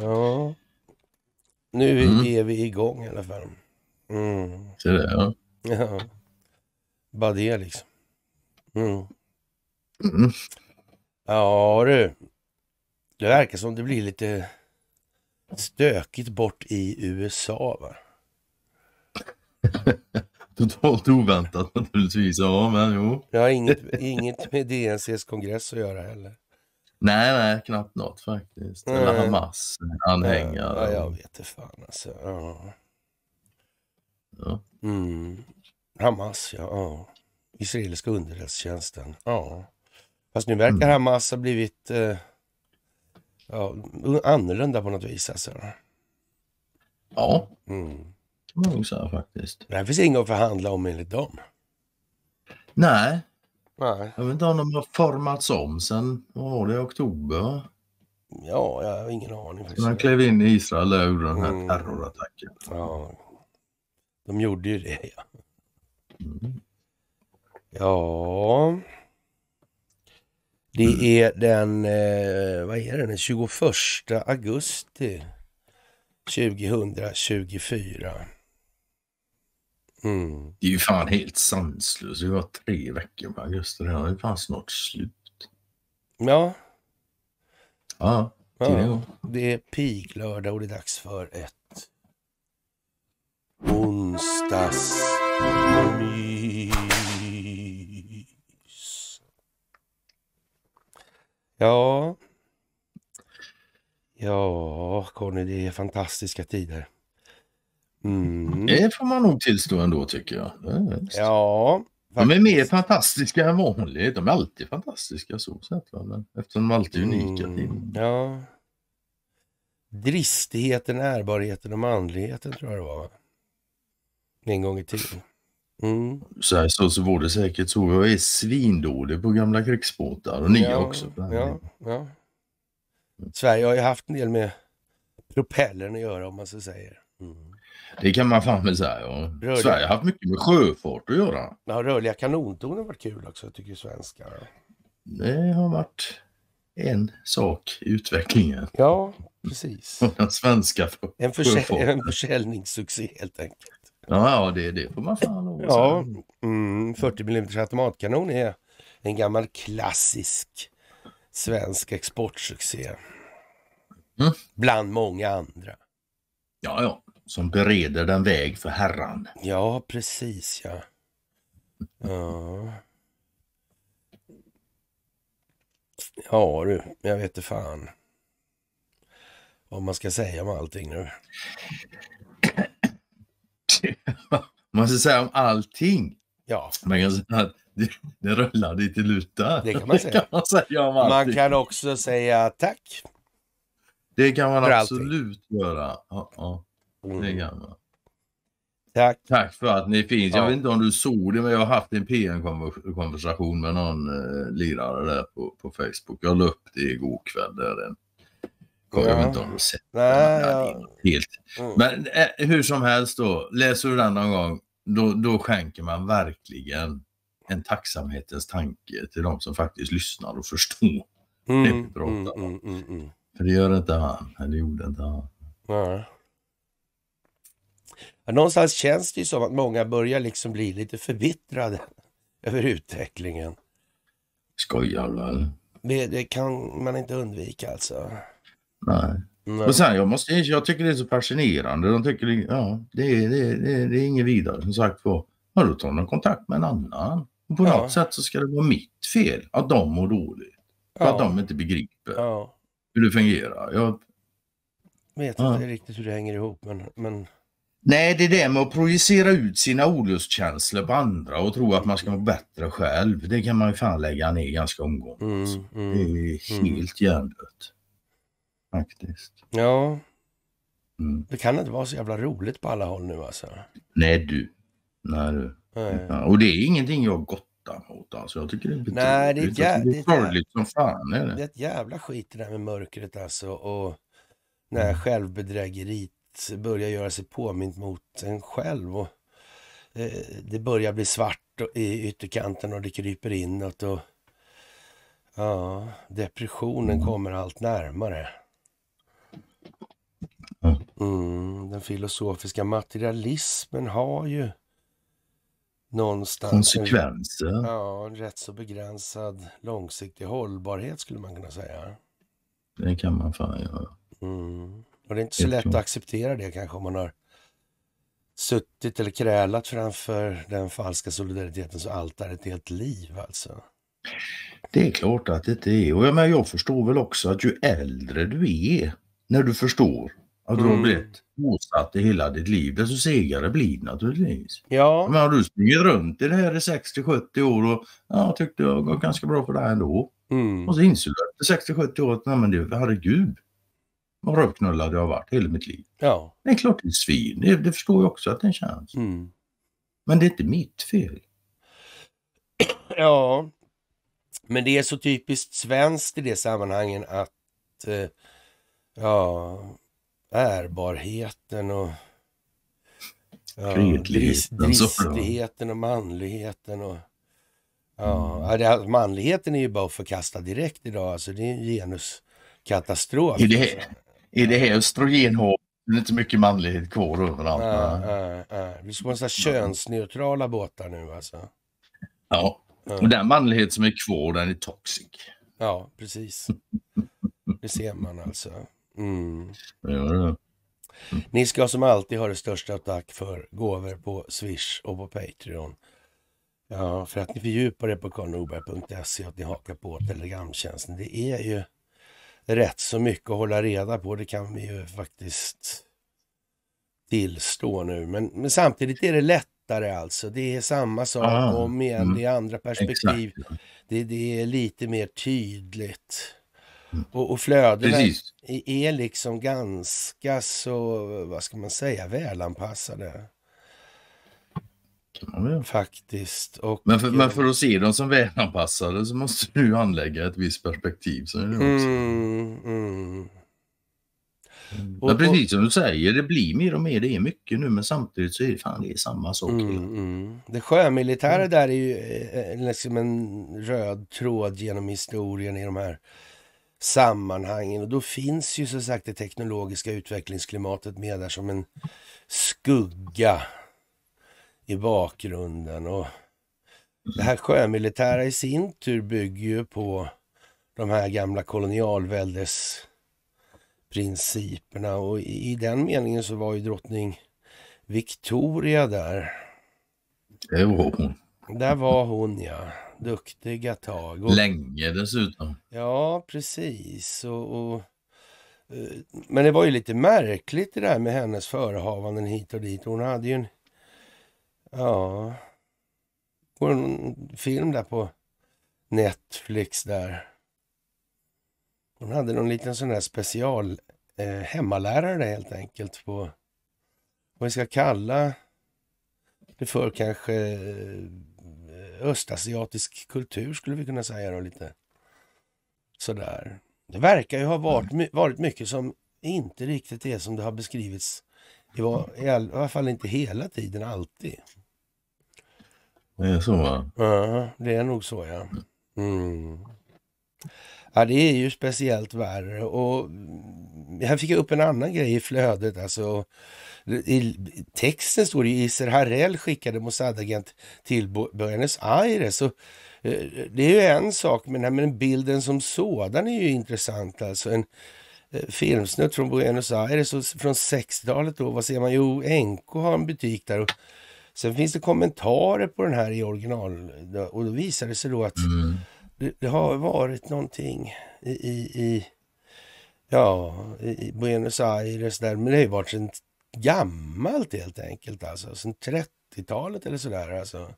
Ja. Nu mm. är vi igång i alla fall. Mm. Så det, ja. ja. Bara det liksom. Mm. Mm. Ja du. Det verkar som det blir lite stökigt bort i USA va? Totalt oväntat naturligtvis, ja men jo. Det har inget, inget med DNCs kongress att göra heller. Nej, nej, knappt något faktiskt. Mm. Eller Hamas-anhängare. Ja, jag vet det fan alltså. Ja. ja. Mm. Hamas, ja. ja. Israeliska underrättelsetjänsten. Ja. Fast nu verkar mm. Hamas ha blivit eh, ja, annorlunda på något vis alltså. Ja. Mm nog så här, faktiskt. Det här finns inget att förhandla om enligt dem. Nej. Nej. Jag vet inte om de har formats om sen, vad var det, oktober? Ja, jag har ingen aning. Sen han klev in i Israel ur den här mm. terrorattacken. Ja. De gjorde ju det ja. Mm. Ja. Det mm. är den, eh, vad är det, den 21 augusti 2024. Mm. Det är ju fan helt sanslöst. Det var tre veckor på augusti. Det är fan snart slut. Ja. Ja, ja. Det är piglördag och det är dags för ett onsdagsmys. Ja. Ja, Conny, det är fantastiska tider. Mm. Det får man nog tillstå ändå tycker jag. Ja. Faktiskt. De är mer fantastiska än vanligt. De är alltid fantastiska så sett. Men eftersom de alltid är unika. Mm. Ja. Dristigheten, ärbarheten och manligheten tror jag det var. En gång i tiden. Mm. Så här så, så var det säkert så. Jag är svindålig på gamla krigsbåtar och nya ja, också. Ja, ja. Sverige har ju haft en del med propellern att göra om man så säger. Mm. Det kan man fan med säga. Rörliga... Sverige har haft mycket med sjöfart att göra. Ja, rörliga kanontorn har varit kul också tycker svenskar. Det har varit en sak i utvecklingen. Ja, precis. Den svenska en, försälj en försäljningssuccé helt enkelt. Ja, ja det, det får man fan lov Ja, mm, 40 mm automatkanon är en gammal klassisk svensk exportsuccé. Mm. Bland många andra. Ja, ja som bereder den väg för Herran. Ja, precis ja. Ja. Ja du, jag vet inte fan vad man ska säga om allting nu. man ska säga om allting? Ja. Man kan säga att det, det rullar lite lutar. Det kan man säga. Kan man, säga man, kan också säga tack. Det kan man absolut allting. göra. Uh -uh. Mm. Tack. Tack för att ni finns. Ja. Jag vet inte om du såg det, men jag har haft en PM-konversation med någon eh, lirare där på, på Facebook. Jag la upp det igår kväll. Där en, jag ja. vet inte om du sett Nej, ja. Helt. Mm. Men eh, hur som helst då, läser du den någon gång, då, då skänker man verkligen en tacksamhetens tanke till de som faktiskt lyssnar och förstår. Mm, det är mm, mm, mm, mm, För det gör inte han, eller gjorde inte han. Nej. Någonstans känns det ju som att många börjar liksom bli lite förbittrade över utvecklingen. Skojar du det, det kan man inte undvika alltså. Nej. Nej. Men sen, jag, måste, jag tycker det är så fascinerande. De tycker det, ja, det, är, det, det, det är inget vidare. Som sagt var, ja, då tar de kontakt med en annan. Och på ja. något sätt så ska det vara mitt fel att de mår dåligt. För ja. att de inte begriper ja. hur det fungerar. Jag vet inte riktigt hur det hänger ihop men... men... Nej, det där med att projicera ut sina olustkänslor på andra och tro att man ska vara bättre själv, det kan man ju fan lägga ner ganska omgående. Mm, alltså. mm, det är mm. helt hjärndött. Faktiskt. Ja. Mm. Det kan inte vara så jävla roligt på alla håll nu alltså. Nej du. Nej du. Nej. Och det är ingenting jag gottar mot alltså. Jag tycker det är betydligt. Nej, det är, sorgligt som fan. Är det? det är ett jävla skit det där med mörkret alltså. Och det här mm. självbedrägeriet att börja göra sig påmint mot en själv. Och, eh, det börjar bli svart i ytterkanten och det kryper inåt. Och, ja, depressionen mm. kommer allt närmare. Mm, den filosofiska materialismen har ju någonstans... Konsekvenser. En, ja, en rätt så begränsad långsiktig hållbarhet skulle man kunna säga. Det kan man fan göra. Mm. Och det är inte så lätt att acceptera det kanske om man har suttit eller krälat framför den falska solidaritetens altare ett helt liv alltså. Det är klart att det är. Och jag, menar, jag förstår väl också att ju äldre du är, när du förstår att du mm. har blivit bosatt i hela ditt liv, desto segare blir det naturligtvis. Ja. Men har du springer runt i det här i 60-70 år och ja, tyckte jag går ganska bra för det här ändå. Mm. Och så inser du efter 60-70 år att nej men det, herregud, vad rövknullad jag har varit hela mitt liv. Ja. Det är klart det är svin, det, det förstår jag också att det känns. Mm. Men det är inte mitt fel. Ja, men det är så typiskt svenskt i det sammanhangen att eh, ja, ärbarheten och ja, drist, dristigheten och manligheten. Och, ja, mm. det, manligheten är ju bara att förkasta direkt idag, alltså det är en genuskatastrof. Är det, är det här östrogenhår det är inte mycket manlighet kvar överallt. Nej, nej, nej. Vi ska ha könsneutrala båtar nu alltså. Ja, och den manlighet som är kvar den är toxic. Ja, precis. Det ser man alltså. Mm. Ja, Ni ska som alltid ha det största tack för gåvor på Swish och på Patreon. Ja, för att ni fördjupar er på karlnorberg.se och att ni hakar på Telegramtjänsten. Det är ju rätt så mycket att hålla reda på. Det kan vi ju faktiskt tillstå nu. Men, men samtidigt är det lättare alltså. Det är samma sak ah, om igen. Mm. Det är andra perspektiv. Det, det, är lite mer tydligt. Mm. Och, och flödena är liksom ganska så, vad ska man säga, välanpassade kan man väl. Faktiskt. Och, men, för, men för eh, att se dem som välanpassade så måste du anlägga ett visst perspektiv. Så är det också. Mm, mm. Men precis som du säger, det blir mer och mer, det är mycket nu men samtidigt så är det, fan, det är samma sak. Mm, mm. Det sjömilitära mm. där är ju eh, eh, liksom en röd tråd genom historien i de här sammanhangen och då finns ju som sagt det teknologiska utvecklingsklimatet med där som en skugga i bakgrunden. Och det här sjömilitära i sin tur bygger ju på de här gamla kolonialväldesprinciperna och i den meningen så var ju drottning Victoria där. Det var hon. Där var hon ja. Duktiga tag. Och... Länge dessutom. Ja, precis. Och, och, eh, men det var ju lite märkligt det där med hennes förehavanden hit och dit. Hon hade ju en Ja. Går det någon film där på Netflix där? Hon hade någon liten sån här special eh, hemmalärare helt enkelt på vad vi ska kalla det för kanske eh, östasiatisk kultur skulle vi kunna säga då lite sådär. Det verkar ju ha varit, mm. varit mycket som inte riktigt är som det har beskrivits. Det var i alla fall inte hela tiden alltid. Det är så va? Ja, det är nog så ja. Mm. Ja, det är ju speciellt värre. Och här fick jag upp en annan grej i flödet. Alltså, I texten står det ju Iser Harrell skickade Mossad-agent till Buenos Aires. Och, eh, det är ju en sak, men, bilden som sådan är ju intressant. Alltså en eh, filmsnutt från Buenos Aires och från 60-talet. Då, vad ser man? Jo, Enko har en butik där. Och, Sen finns det kommentarer på den här i original och då visar det sig då att mm. det, det, har varit någonting i, i, i ja, i Buenos Aires där, men det har ju varit sedan gammalt helt enkelt alltså, sedan 30-talet eller sådär alltså.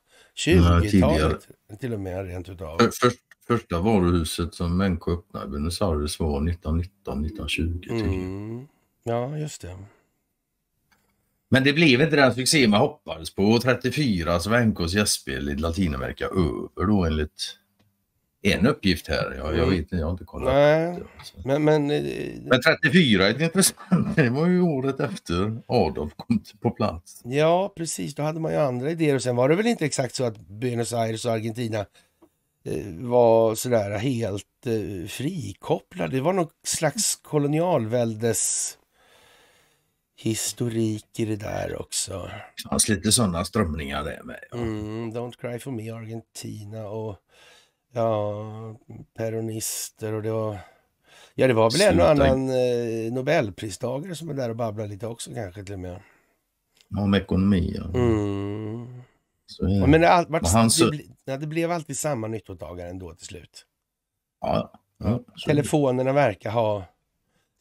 20-talet till och med rent utav. För, första varuhuset som människor öppnade i Buenos Aires var 1919-1920. Mm. Ja, just det. Men det blev inte den succé man hoppades på och 34 så var NKs gästspel i Latinamerika över då enligt en uppgift här. Jag, jag mm. vet inte, jag har inte kollat. Nej, men, men, eh, men 34 är intressant. Det var ju året efter Adolf kom på plats. Ja, precis. Då hade man ju andra idéer. Och sen var det väl inte exakt så att Buenos Aires och Argentina eh, var sådär helt eh, frikopplade. Det var någon slags kolonialväldes historik i det där också. Det fanns lite sådana strömningar där med. Ja. Mm, Don't cry for me Argentina och ja, peronister och det var... Ja, det var väl Sluta. en och annan eh, nobelpristagare som var där och babblade lite också kanske till och med. Om ekonomi, ja. Mm. Så, ja. Men det, all, vart, han, det, ble, ja, det blev alltid samma nyttotagare ändå till slut. Ja, ja, Telefonerna verkar ha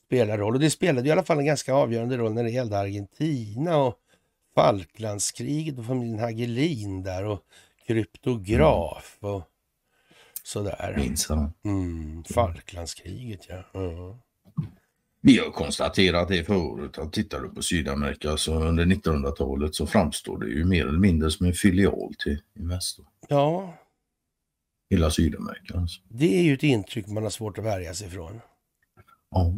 spelar roll. Och det spelade i alla fall en ganska avgörande roll när det gällde Argentina och Falklandskriget och familjen Hagelin där och kryptograf mm. och sådär. Minns Mm, Falklandskriget ja. Mm. Vi har konstaterat det förut att tittar du på Sydamerika så under 1900-talet så framstår det ju mer eller mindre som en filial till Investor. Ja. Hela Sydamerika. Alltså. Det är ju ett intryck man har svårt att värja sig från. Ja.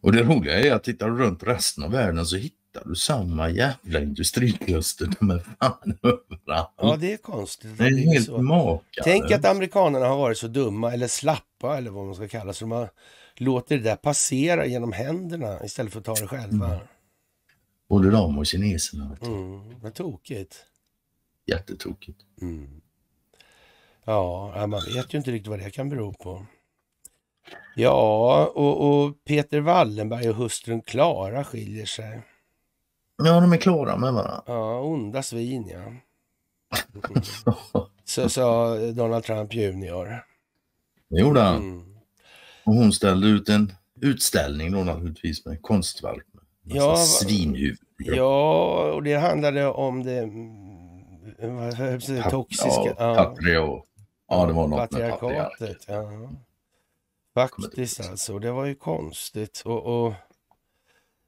Och det roliga är att tittar du runt resten av världen så hittar du samma jävla industrikluster med fan överallt. Ja, det är konstigt. Det är, det är helt makalöst. Tänk att amerikanerna har varit så dumma eller slappa eller vad man ska kalla det. så de har låter det där passera genom händerna istället för att ta det själva. Mm. Både de och kineserna. Vet mm. Vad tokigt. Jättetokigt. Mm. Ja, man vet ju inte riktigt vad det kan bero på. Ja, och, och Peter Wallenberg och hustrun Klara skiljer sig. Ja, de är klara med varandra. Ja, onda svin ja. Så sa Donald Trump junior. Det gjorde han. Mm. Och hon ställde ut en utställning då naturligtvis med konstverk. Med ja, svinhuvud. Ja, och det handlade om det mm, vad, toxiska... Ja, ja. Patria ja, det var något med patriarkatet. Ja. Faktiskt alltså, det var ju konstigt. Och, och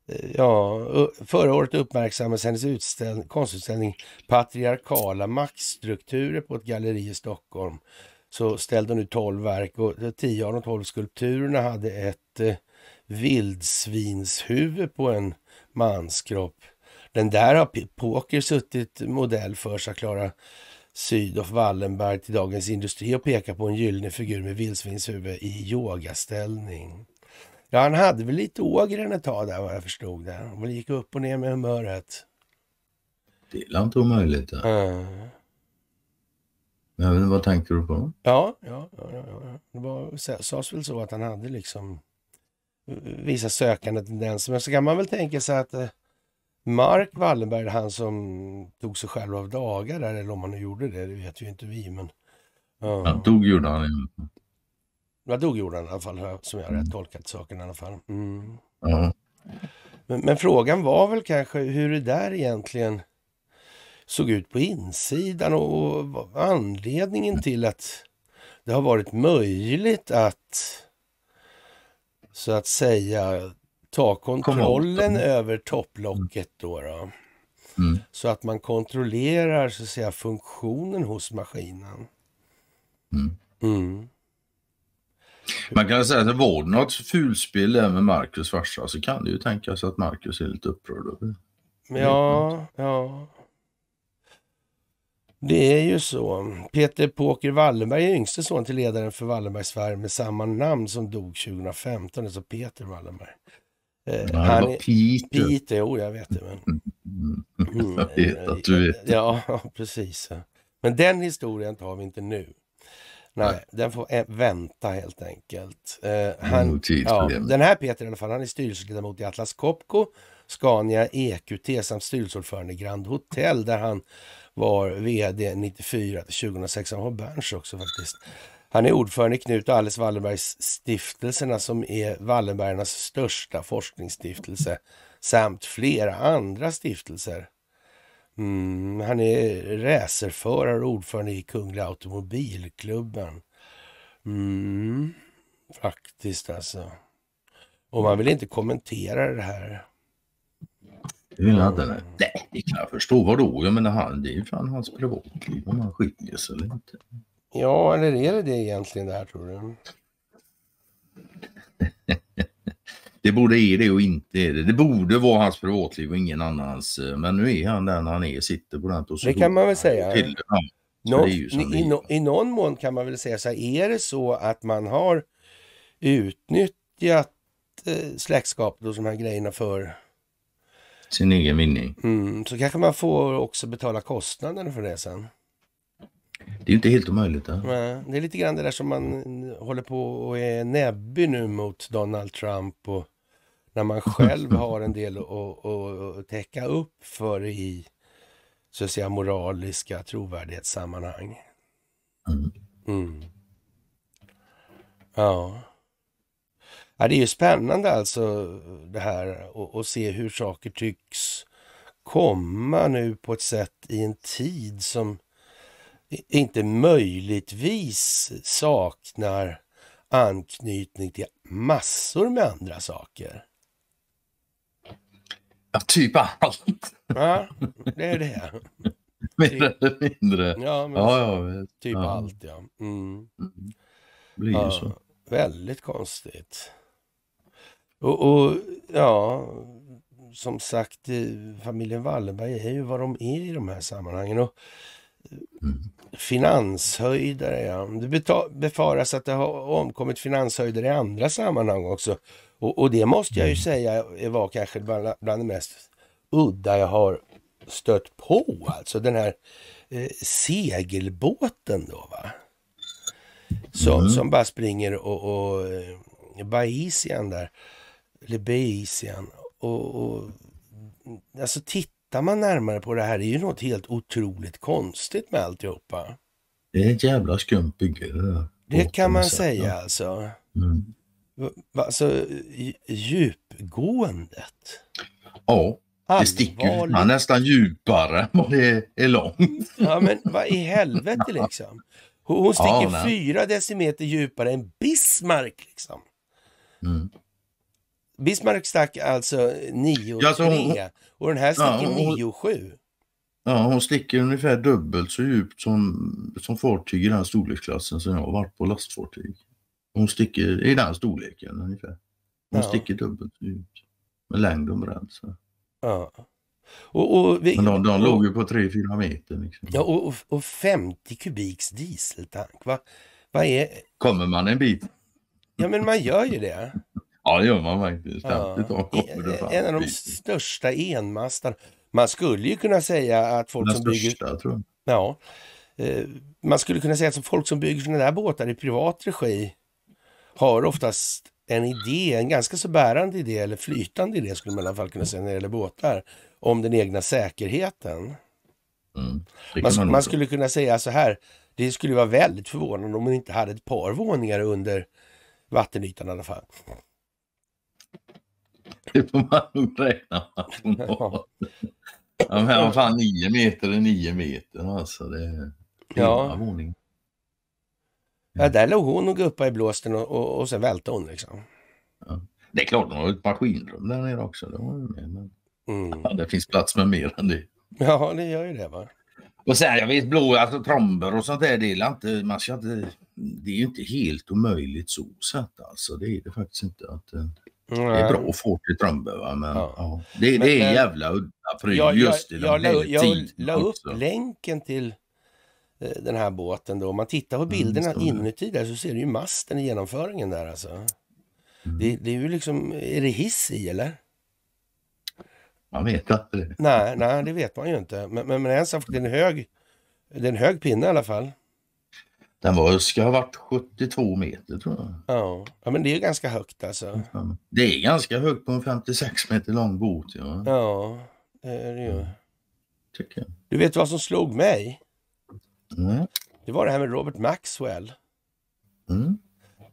eh, ja, förra året uppmärksammades hennes utställ, konstutställning Patriarkala maktstrukturer på ett galleri i Stockholm. Så ställde hon ut 12 verk och 10 eh, av de 12 skulpturerna hade ett eh, vildsvinshuvud på en manskropp. Den där har Poker suttit modell för, sa Klara Sydow Wallenberg till Dagens Industri och pekar på en gyllene figur med vildsvinshuvud i yogaställning. Ja, han hade väl lite ågren ett tag där vad jag förstod. Det Han gick upp och ner med humöret. Det är inte omöjligt. Mm. Men vad tänkte du på? Ja, ja, ja, ja. det var, sades väl så att han hade liksom eh, vissa sökande tendenser. Men så kan man väl tänka sig att eh, Mark Wallenberg, han som tog sig själv av dagar där, eller om han nu gjorde det, det vet ju inte vi. Men, uh. Han dog gjorde han. Ja, dog gjorde han i alla fall, som jag har mm. tolkat saken i alla fall. Mm. Ja. Men, men, frågan var väl kanske hur det där egentligen såg ut på insidan och, och anledningen till att det har varit möjligt att så att säga ta kontrollen över topplocket då. då. Mm. Så att man kontrollerar så att säga funktionen hos maskinen. Mm. Mm. Man kan säga att det var något fulspel där med Marcus farsa så kan det ju tänkas att Marcus är lite upprörd över det. Ja, ja. Det är ju så. Peter Påker Wallenberg är yngste son till ledaren för Wallenbergs Sverige med samma namn som dog 2015, alltså Peter Wallenberg. Eh, Nej, han, Peter. Piteå. jo jag vet det. Men... Mm, mm, mm. mm jag vet att du eh, vet. det. Ja, precis. Men den historien tar vi inte nu. Nej, Nej. den får vänta helt enkelt. Eh, han, ja, den här Peter i alla fall, han är styrelseledamot i Atlas Copco, Scania EQT samt styrelseordförande i Grand Hotel där han var VD 94 till 2006. Han var Berns också faktiskt. Han är ordförande i Knut och Alice Wallenbergs stiftelserna som är Wallenbergarnas största forskningsstiftelse samt flera andra stiftelser. Mm, han är racerförare och ordförande i Kungliga Automobilklubben. Mm, faktiskt alltså. Och man vill inte kommentera det här. Det vill han inte? Nej, det kan jag förstå. Vadå? Jag menar, han, det är ju fan hans privatliv om han skiljer sig eller inte. Ja, eller är det det egentligen det här tror du? det borde är det och inte är det. Det borde vara hans privatliv och ingen annans. Eh, men nu är han den han är, sitter på den positionen. Det kan man väl säga. Till, Nå, i, no, I någon mån kan man väl säga så här, är det så att man har utnyttjat eh, släktskapet och de här grejerna för sin egen vinning. Mm, så kanske man får också betala kostnaderna för det sen. Det är ju inte helt omöjligt. Ja. det är lite grann det där som man håller på och är näbbig nu mot Donald Trump och när man själv har en del att, täcka upp för i så att säga, moraliska trovärdighetssammanhang. Mm. mm. Ja. ja. Det är ju spännande alltså det här och, och se hur saker tycks komma nu på ett sätt i en tid som inte möjligtvis saknar anknytning till massor med andra saker. Ja, typ allt. Ja, det är det. Mer eller mindre. Ja, men ja, ja, typ ja. allt ja. Mm. Det mm. blir ju så. Väldigt konstigt. Och, och, ja, som sagt, eh, familjen Wallenberg är ju vad de är i de här sammanhangen. Och Finanshöjdare, ja. Det befaras att det har omkommit finanshöjdare i andra sammanhang också. Och, och det måste jag ju mm. säga var kanske bland, bland det mest udda jag har stött på. Alltså den här eh, segelbåten då va. Som, mm. som bara springer och, och eh, Baisian där. Eller Baisian. Och, och, alltså titta tittar man närmare på det här, det är ju något helt otroligt konstigt med alltihopa. Det är ett jävla skumt bygge det där. Det kan man säga ja. alltså. Mm. Alltså djupgåendet. Ja, det sticker ut. Man nästan djupare än vad det är långt. Ja, men vad i helvete liksom. Hon sticker ja, fyra decimeter djupare än Bismarck liksom. Mm. Bismarck stack alltså 9,3 ja, hon... och den här sticker ja, 9,7. Ja, hon sticker ungefär dubbelt så djupt som, som fartyg i den storleksklassen som jag har varit på lastfartyg. Hon sticker i den storleken ungefär. Hon ja. sticker dubbelt så djupt med längd och bredd. Så. Ja. Och, och vi, Men de, de och, låg ju på 3-4 meter. Liksom. Ja, och, och, 50 kubiks dieseltank. Va, va är... Kommer man en bit? Ja, men man gör ju det. Ja, det gör man faktiskt. Ja. En, en av de största enmastarna. Man skulle ju kunna säga att folk Den som största, bygger... Tror jag. Ja. Eh, man skulle kunna säga att folk som bygger sådana där båtar i privat regi har oftast en idé, en ganska så bärande idé eller flytande idé skulle man i alla fall kunna säga när det gäller båtar, om den egna säkerheten. Mm, man, man, man skulle kunna säga så här, det skulle vara väldigt förvånande om man inte hade ett par våningar under vattenytan i alla fall. Det får man nog räkna med att hon har. Ja, men fan, nio meter är nio meter alltså. Det är ja. våning. Ja. ja, där låg hon och guppade i blåsten och, och, och sen välte hon liksom. Ja. Det är klart, hon har ett maskinrum där nere också. Det, var med, men... Mm. Ja, det finns plats med mer än det. Ja, det gör ju det va. Och sen jag vet blå, alltså tromber och sånt där, det är inte, man ska inte, det är ju inte helt omöjligt så sett alltså. Det är det faktiskt inte. Att, det är bra att få till Trömbe, men ja. Ja. Det, men, det, är en jävla udda pryl jag, just i den jag, här Jag, jag la upp också. länken till eh, den här båten då. Om man tittar på mm, bilderna mm, inuti där så ser du ju masten i genomföringen där alltså. Mm. Det, det, är ju liksom, är det hiss i eller? Man vet inte. Nej, nej det vet man ju inte. Men, men, men en sak, det är en hög, det är en hög pinne i alla fall. Den var, ska ha varit 72 meter tror jag. Ja, ja men det är ju ganska högt alltså. Det är ganska högt på en 56 meter lång båt. Ja, ja det är det ju. Tycker jag. Du vet vad som slog mig? Mm. Det var det här med Robert Maxwell. Mm.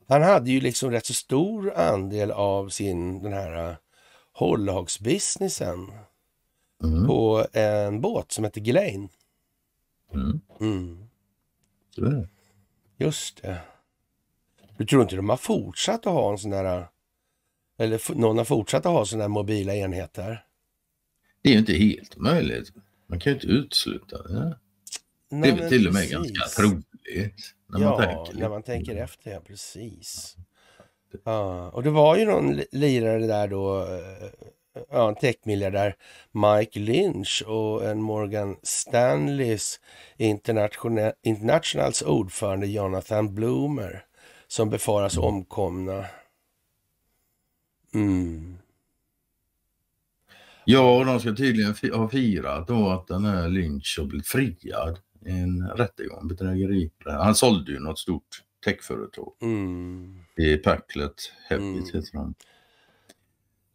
Han hade ju liksom rätt så stor andel av sin den här uh, hållhagsbusinessen mm. på en båt som hette Glane. Mm. Mm. Så det. Just det. Du tror inte de har fortsatt att ha en sån här, eller någon har fortsatt att ha såna här mobila enheter? Det är ju inte helt möjligt. Man kan ju inte utesluta det. Nej, det är väl till och med precis. ganska troligt. När ja, man tänker. när man tänker efter, ja precis. Ja, och det var ju någon lirare där då, eh, ja, en techmiljardär Mike Lynch och en Morgan Stanleys international, Internationals ordförande Jonathan Bloomer som befaras omkomna. Mm. Ja, de ska tydligen ha firat då att den här Lynch har blivit friad i en rättegång, bedrägeri. Han sålde ju något stort techföretag. Mm. I Packlet Heavy mm. heter han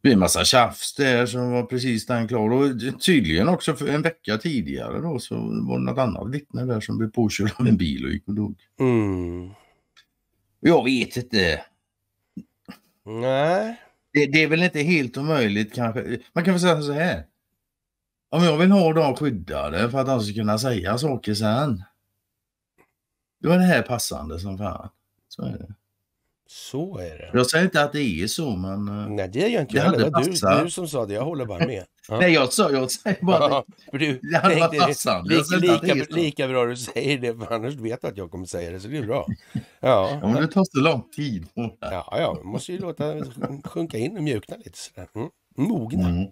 blir en massa tjafs där som var precis den klar. Och tydligen också för en vecka tidigare då så var det något annat vittne där som blev påkörd av en bil och gick och dog. Mm. Jag vet inte. Nej. Det, det, är väl inte helt omöjligt kanske. Man kan väl säga så här. Om jag vill ha dem skyddade för att de alltså ska kunna säga saker sen. Då är det här passande som fan. Så är det. Så är det. Jag säger inte att det är så, men... Eh, Nej, det gör jag inte det heller. Du, du som sa det, jag håller bara med. Ja. Nej, jag, sa, jag säger bara det. du, det hade varit passande. Lika, lika, lika, bra du säger det, för annars vet du att jag kommer säga det, så det är bra. Ja, ja men det tar så lång tid. ja, ja, man måste ju låta sjunka in och mjukna lite sådär. Mm. Mogna. Mm.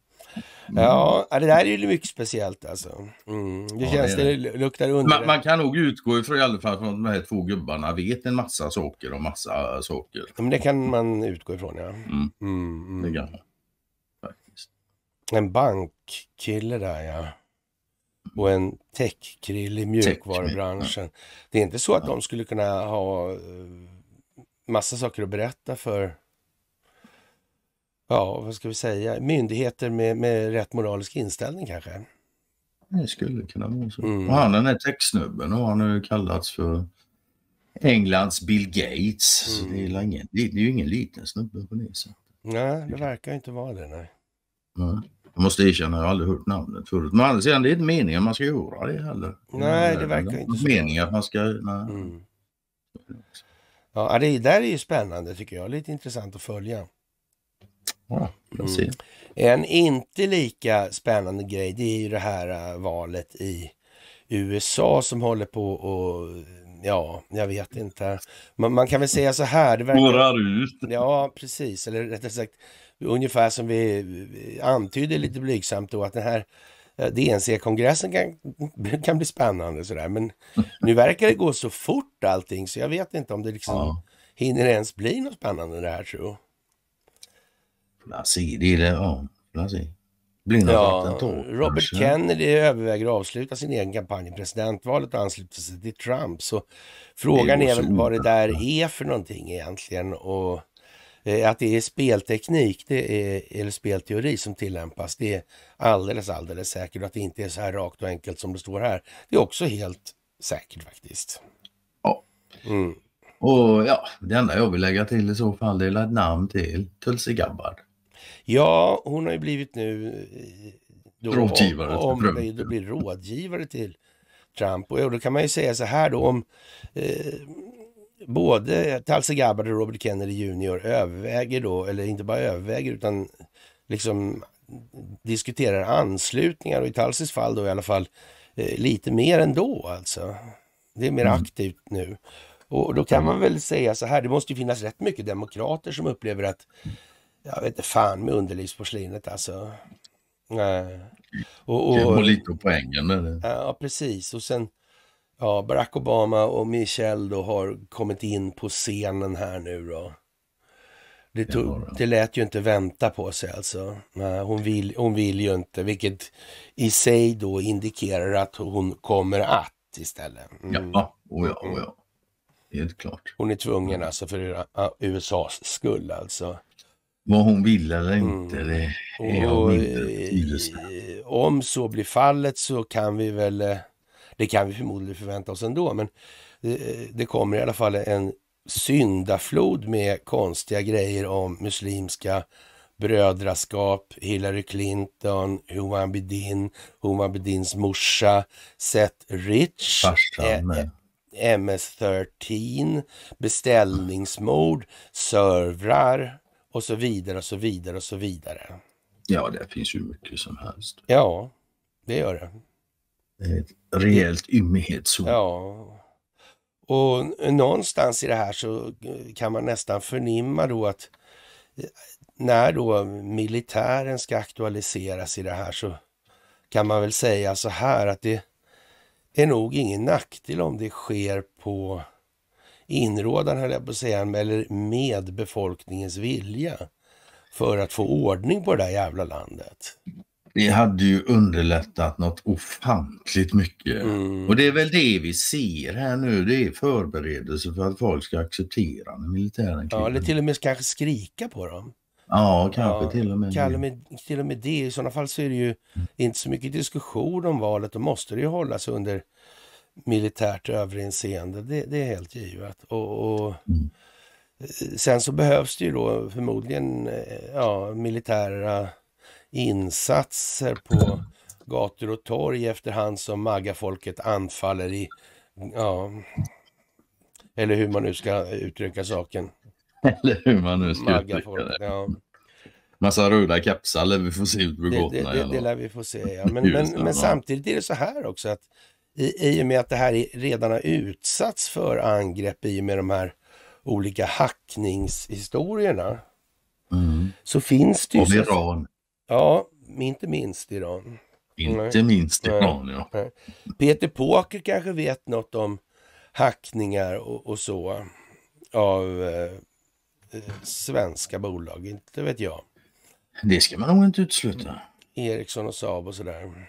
Ja, det där är ju mycket speciellt alltså. Mm. Det ja, känns, det, det. luktar under. Man, man, kan nog utgå ifrån i alla fall från att de här två gubbarna vet en massa saker om massa äh, saker. Ja, men det kan man utgå ifrån ja. Mm. Mm, det mm. kan man. Faktiskt. En bankkille där ja. Och en techkrill i mjukvarubranschen. Tech, ja. Det är inte så att de skulle kunna ha äh, massa saker att berätta för ja, vad ska vi säga, myndigheter med, med rätt moralisk inställning kanske. Det skulle kunna vara så. Mm. Och han den här techsnubben har nu kallats för Englands Bill Gates. Mm. det, är ingen, det, är ju ingen liten snubbe på det sättet. Nej, det verkar inte vara det. Nej. nej. Jag måste erkänna, jag har aldrig hört namnet förut. Men å andra sidan, det är inte meningen man ska göra det heller. Nej, det verkar det inte så. meningen att man ska... Nej. Mm. Ja, det där är ju spännande tycker jag. Lite intressant att följa. Ja, mm. En inte lika spännande grej det är ju det här äh, valet i USA som håller på och ja, jag vet inte. Man, man kan väl säga så här. Det verkar, ut. Ja, precis. Eller rättare sagt ungefär som vi antydde lite blygsamt då att den här äh, DNC-kongressen kan, kan bli spännande sådär. Men nu verkar det gå så fort allting så jag vet inte om det liksom ja. hinner ens bli något spännande det här tror jag. Plasi, det gillar jag. Blinda ja, Robert Kennedy överväger att avsluta sin egen kampanj i presidentvalet och ansluter sig till Trump. Så frågan är väl vad det där är för någonting egentligen. Och eh, att det är spelteknik det är, eller spelteori som tillämpas, det är alldeles, alldeles säkert. Att det inte är så här rakt och enkelt som det står här, det är också helt säkert faktiskt. Ja. Mm. Och ja, det enda jag vill lägga till i så fall, det är ett namn till Tulsi Gabbard. Ja, hon har ju blivit nu... Eh, då, rådgivare. Om, då blir rådgivare till Trump. Och då kan man ju säga så här då om eh, både Tulsi Gabbard och Robert Kennedy Jr överväger då, eller inte bara överväger utan liksom diskuterar anslutningar och i Talsis fall då i alla fall eh, lite mer ändå alltså. Det är mer mm. aktivt nu. Och då kan man väl säga så här, det måste ju finnas rätt mycket demokrater som upplever att jag vet inte fan med underlivsporslinet alltså. Nej. Och, och, och lite poängen. Eller? Ja, precis. Och sen ja, Barack Obama och Michelle då har kommit in på scenen här nu då. Det, tog, det lät ju inte vänta på sig alltså. Nej, hon, vill, hon vill ju inte, vilket i sig då indikerar att hon kommer att istället. Mm. Ja, och ja, och oh mm. ja. Helt klart. Hon är tvungen alltså för USAs skull alltså vad hon vill eller mm. inte, mm. det är och, inte mindre eh, betydelse. Om så blir fallet så kan vi väl, eh, det kan vi förmodligen förvänta oss ändå, men det, eh, det kommer i alla fall en syndaflod med konstiga grejer om muslimska brödraskap, Hillary Clinton, Human Bidin, Human Bidins morsa, Seth Rich, MS-13, beställningsmord, servrar, och så vidare och så vidare och så vidare. Ja, det finns ju mycket som helst. Ja, det gör det. ett rejält ymnighetszon. Ja. Och någonstans i det här så eh, kan man nästan förnimma då att eh, när då militären ska aktualiseras i det här så kan man väl säga så här att det är nog ingen nackdel om det sker på inrådan, höll jag på att säga, eller med befolkningens vilja för att få ordning på det där jävla landet. Det hade ju underlättat något ofantligt mycket. Mm. Och det är väl det vi ser här nu. Det är förberedelser för att folk ska acceptera när militären Ja, eller till och med kanske skrika på dem. Ja, kanske ja, till och med det. Med, till och med det. I sådana fall så är det ju inte så mycket diskussion om valet. Då måste det ju hållas under militärt överinseende. Det, det är helt givet. Och, och mm. Sen så behövs det ju då förmodligen eh, ja, militära insatser på gator och torg efterhand som Magga-folket anfaller i, ja, eller hur man nu ska uttrycka saken. Eller hur man nu ska uttrycka det. Ja. Massa röda kepsar lär vi få se ut på gatorna. Det, det, det, det lär vi få se, ja. Men, men, men, samtidigt är det så här också att i, i och med att det här redan har utsatts för angrepp i och med de här olika hackningshistorierna. Mm. Så finns det ju... Om Iran. Ja, inte minst Iran. Inte Nej. minst Iran, Nej. ja. Nej. Peter Påker kanske vet något om hackningar och, och så av eh, eh, svenska bolag. Inte vet jag. Det ska man nog inte utesluta. Ericsson och Saab och sådär.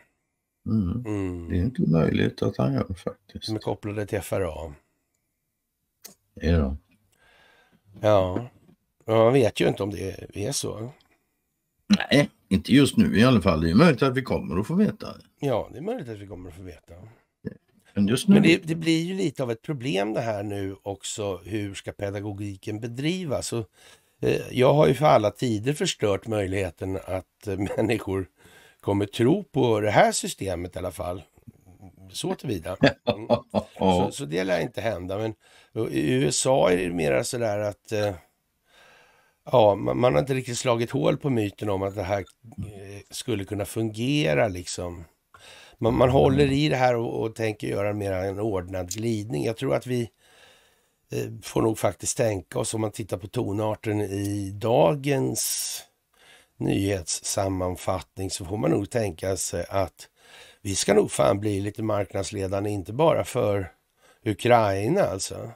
Mm. mm. Det är inte möjligt att han gör faktiskt. De är kopplade till FRA. Är de? Ja. man vet ju inte om det är så. Nej, inte just nu i alla fall. Det är möjligt att vi kommer att få veta. Ja, det är möjligt att vi kommer att få veta. Men, just nu... Men det, det blir ju lite av ett problem det här nu också. Hur ska pedagogiken bedrivas? Och eh, jag har ju för alla tider förstört möjligheten att eh, människor kommer tro på det här systemet i alla fall. Så tillvida. Mm. Så, så det lär inte hända. Men i USA är det mera sådär att eh, ja, man, man, har inte riktigt slagit hål på myten om att det här eh, skulle kunna fungera liksom. Man, man håller mm. i det här och, och tänker göra en mer en ordnad glidning. Jag tror att vi eh, får nog faktiskt tänka oss om man tittar på tonarten i dagens nyhetssammanfattning så får man nog tänka sig att vi ska nog fan bli lite marknadsledande, inte bara för Ukraina alltså.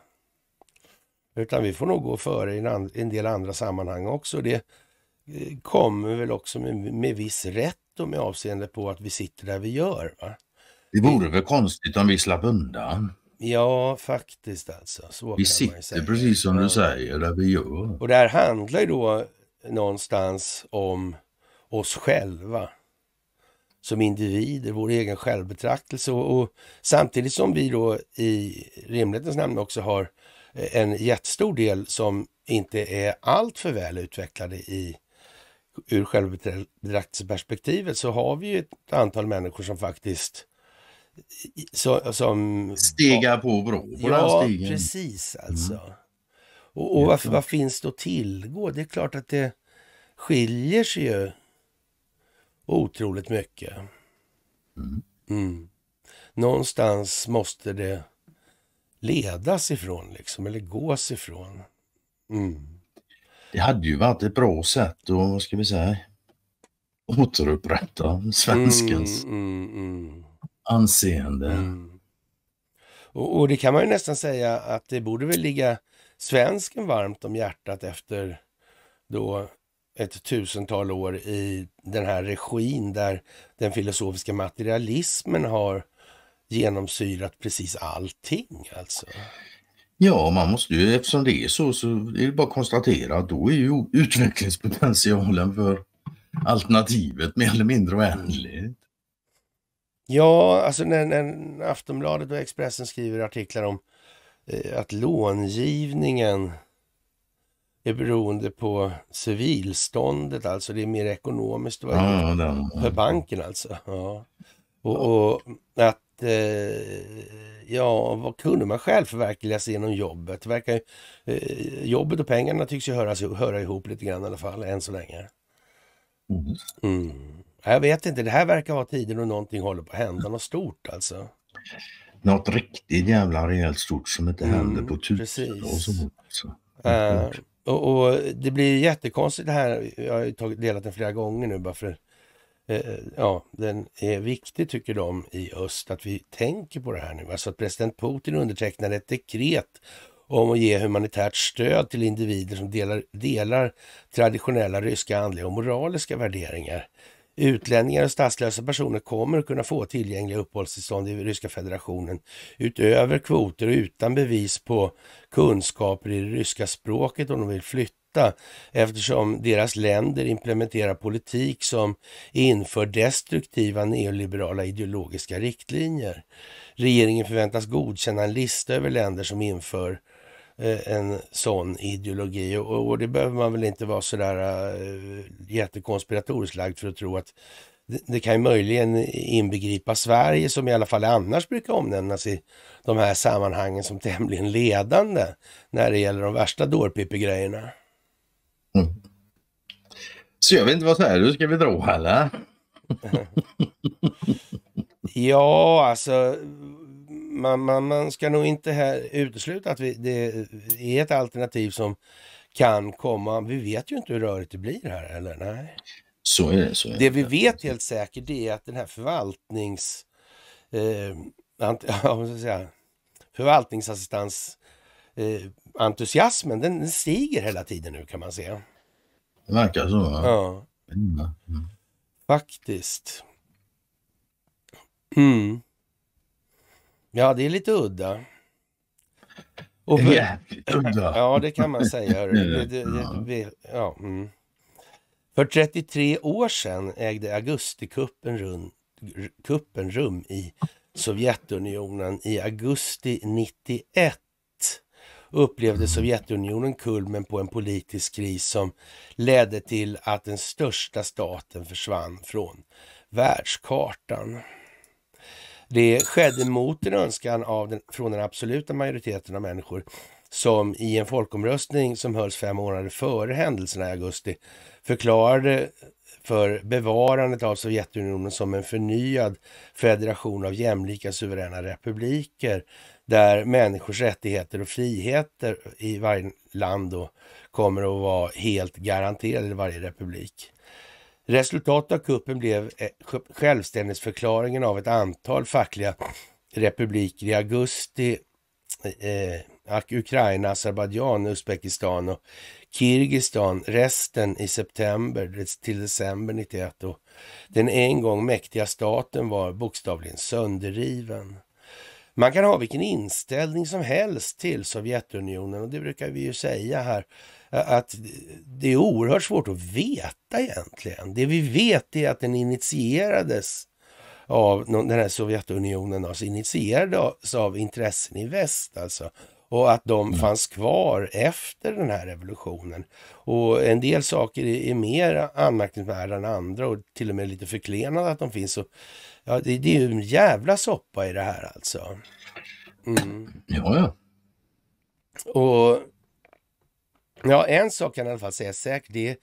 Utan vi får nog gå före i en del andra sammanhang också. Det eh, kommer väl också med, med viss rätt och med avseende på att vi sitter där vi gör. Va? Det vore väl konstigt om vi slapp undan? Ja, faktiskt alltså. Så vi sitter precis som du säger där vi gör. Och det här handlar ju då någonstans om oss själva som individer, vår egen självbetraktelse och, och samtidigt som vi då i rimlighetens namn också har eh, en jättestor del som inte är alltför väl utvecklade i ur självbetraktelseperspektivet så har vi ju ett antal människor som faktiskt så, som... Stegar på brån. Ja, stigen. precis alltså. Mm. Och, och vad, vad, finns det att tillgå? Det är klart att det skiljer sig ju otroligt mycket. Mm. Mm. Någonstans måste det ledas ifrån, liksom, eller gås ifrån. Mm. Det hade ju varit ett bra sätt att, vad ska vi säga, återupprätta svenskens mm, mm, mm. anseende. Mm. Och, och, det kan man ju nästan säga att det borde väl ligga svensken varmt om hjärtat efter då ett tusental år i den här regin där den filosofiska materialismen har genomsyrat precis allting alltså. Ja, man måste ju, eftersom det är så, så är det bara att konstatera att då är ju utvecklingspotentialen för alternativet mer eller mindre oändlig. Ja, alltså när, när Aftonbladet och Expressen skriver artiklar om Eh, att långivningen är beroende på civilståndet, alltså det är mer ekonomiskt ja, ja, för banken alltså. Ja. Och, och att eh, ja, vad kunde man själv förverkliga sig genom jobbet? Verkar, eh, jobbet och pengarna tycks ju höra, höra ihop lite grann i alla fall, än så länge. Mm. mm. Jag vet inte, det här verkar vara tider då någonting håller på att hända, något stort alltså något riktigt jävla rejält stort som inte mm, händer på tusen eh, år. och, och, det blir jättekonstigt det här. Jag har ju tagit, delat den flera gånger nu bara för uh, Ja, den är viktig tycker de i öst att vi tänker på det här nu. Alltså att president Putin undertecknade ett dekret om att ge humanitärt stöd till individer som delar, delar traditionella ryska andliga och moraliska värderingar. Utlänningar och statslösa personer kommer att kunna få tillgängliga uppehållstillstånd i Ryska federationen utöver kvoter och utan bevis på kunskaper i det ryska språket om de vill flytta eftersom deras länder implementerar politik som inför destruktiva neoliberala ideologiska riktlinjer. Regeringen förväntas godkänna en lista över länder som inför Eh, en sån ideologi. Och, och, det behöver man väl inte vara sådär äh, eh, jättekonspiratoriskt lagd för att tro att det, det kan ju möjligen inbegripa Sverige som i alla fall annars brukar omnämnas i de här sammanhangen som tämligen ledande när det gäller de värsta dårpippegrejerna. Mm. Så jag vet inte vad säger du, ska vi dra eller? ja, alltså man, man, man ska nog inte här utesluta att vi, det är ett alternativ som kan komma. Vi vet ju inte hur rörigt det blir här, eller? Nej. Så är det. Så är det. det vi vet helt säkert det är att den här förvaltnings... Eh, förvaltningsassistans eh, entusiasmen, den stiger hela tiden nu kan man se. Det verkar så. Ja. ja. Mm. Faktiskt. Mm. Ja, det är lite udda. Och Jävligt för... udda. Ja, det kan man säga. Det, det, det, ja, mm. För 33 år sedan ägde augustikuppen rum, kuppen rum i Sovjetunionen. I augusti 91 upplevde Sovjetunionen kulmen på en politisk kris som ledde till att den största staten försvann från världskartan. Det skedde mot en önskan av den, från den absoluta majoriteten av människor som i en folkomröstning som hölls fem månader före händelserna i augusti förklarade för bevarandet av Sovjetunionen som en förnyad federation av jämlika suveräna republiker där människors rättigheter och friheter i varje land då kommer att vara helt garanterade i varje republik. Resultatet av kuppen blev eh, självständighetsförklaringen av ett antal fackliga republiker i augusti. Eh, eh Ukraina, Azerbajdzjan, Uzbekistan och Kirgizistan. Resten i september till december 91. Och den en gång mäktiga staten var bokstavligen sönderriven. Man kan ha vilken inställning som helst till Sovjetunionen och det brukar vi ju säga här att det är oerhört svårt att veta egentligen. Det vi vet är att den initierades av den här Sovjetunionen, alltså initierades av intressen i väst alltså. Och att de mm. fanns kvar efter den här revolutionen. Och en del saker är, mer anmärkningsvärda än andra och till och med lite förklenade att de finns. Och, ja, det, det är ju en jävla soppa i det här alltså. Mm. Ja, ja. Och Ja, en sak kan jag i alla fall säga säkert. Det är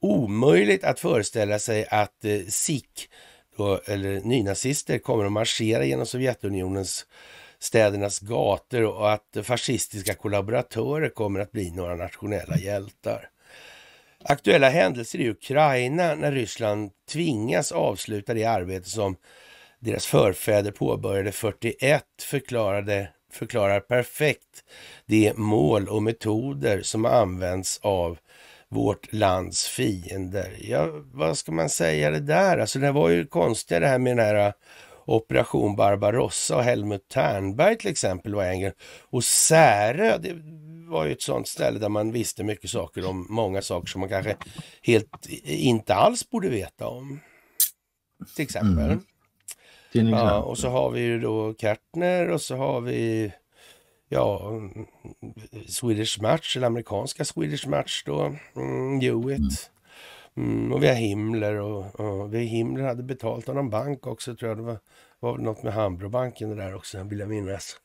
omöjligt att föreställa sig att eh, SIK, då, eller nynazister, kommer att marschera genom Sovjetunionens städernas gator och att fascistiska kollaboratörer kommer att bli några nationella hjältar. Aktuella händelser i Ukraina när Ryssland tvingas avsluta det arbete som deras förfäder påbörjade 41 förklarade förklarar perfekt de mål och metoder som används av vårt lands fiender. Ja, vad ska man säga det där? Alltså det var ju konstigt det här med den här äh, Operation Barbarossa och Helmut Ternberg till exempel var en Och Särö, det var ju ett sånt ställe där man visste mycket saker om många saker som man kanske helt inte alls borde veta om. Till exempel. Mm. Ja, och så har vi ju då Kärtner och så har vi ja, Swedish Match, eller amerikanska Swedish Match då, mm, Hewitt. Mm, och vi har Himmler och, och vi Himmler hade betalt av någon bank också tror jag. Det var, var något med Hambrobanken det där också, vill jag minnas.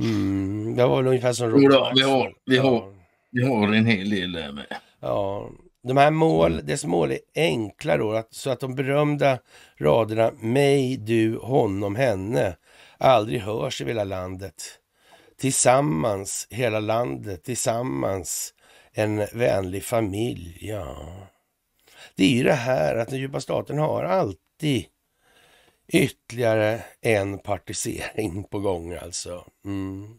Mm, det var väl ungefär som... Jo, vi, har, vi, har, vi har en hel del där med. Ja, de här mål, mm. dess mål är enkla då, att, så att de berömda raderna mig, du, honom, henne aldrig hörs i hela landet. Tillsammans, hela landet, tillsammans, en vänlig familj. Ja. Det är ju det här att den djupa staten har alltid ytterligare en partisering på gång alltså. Mm.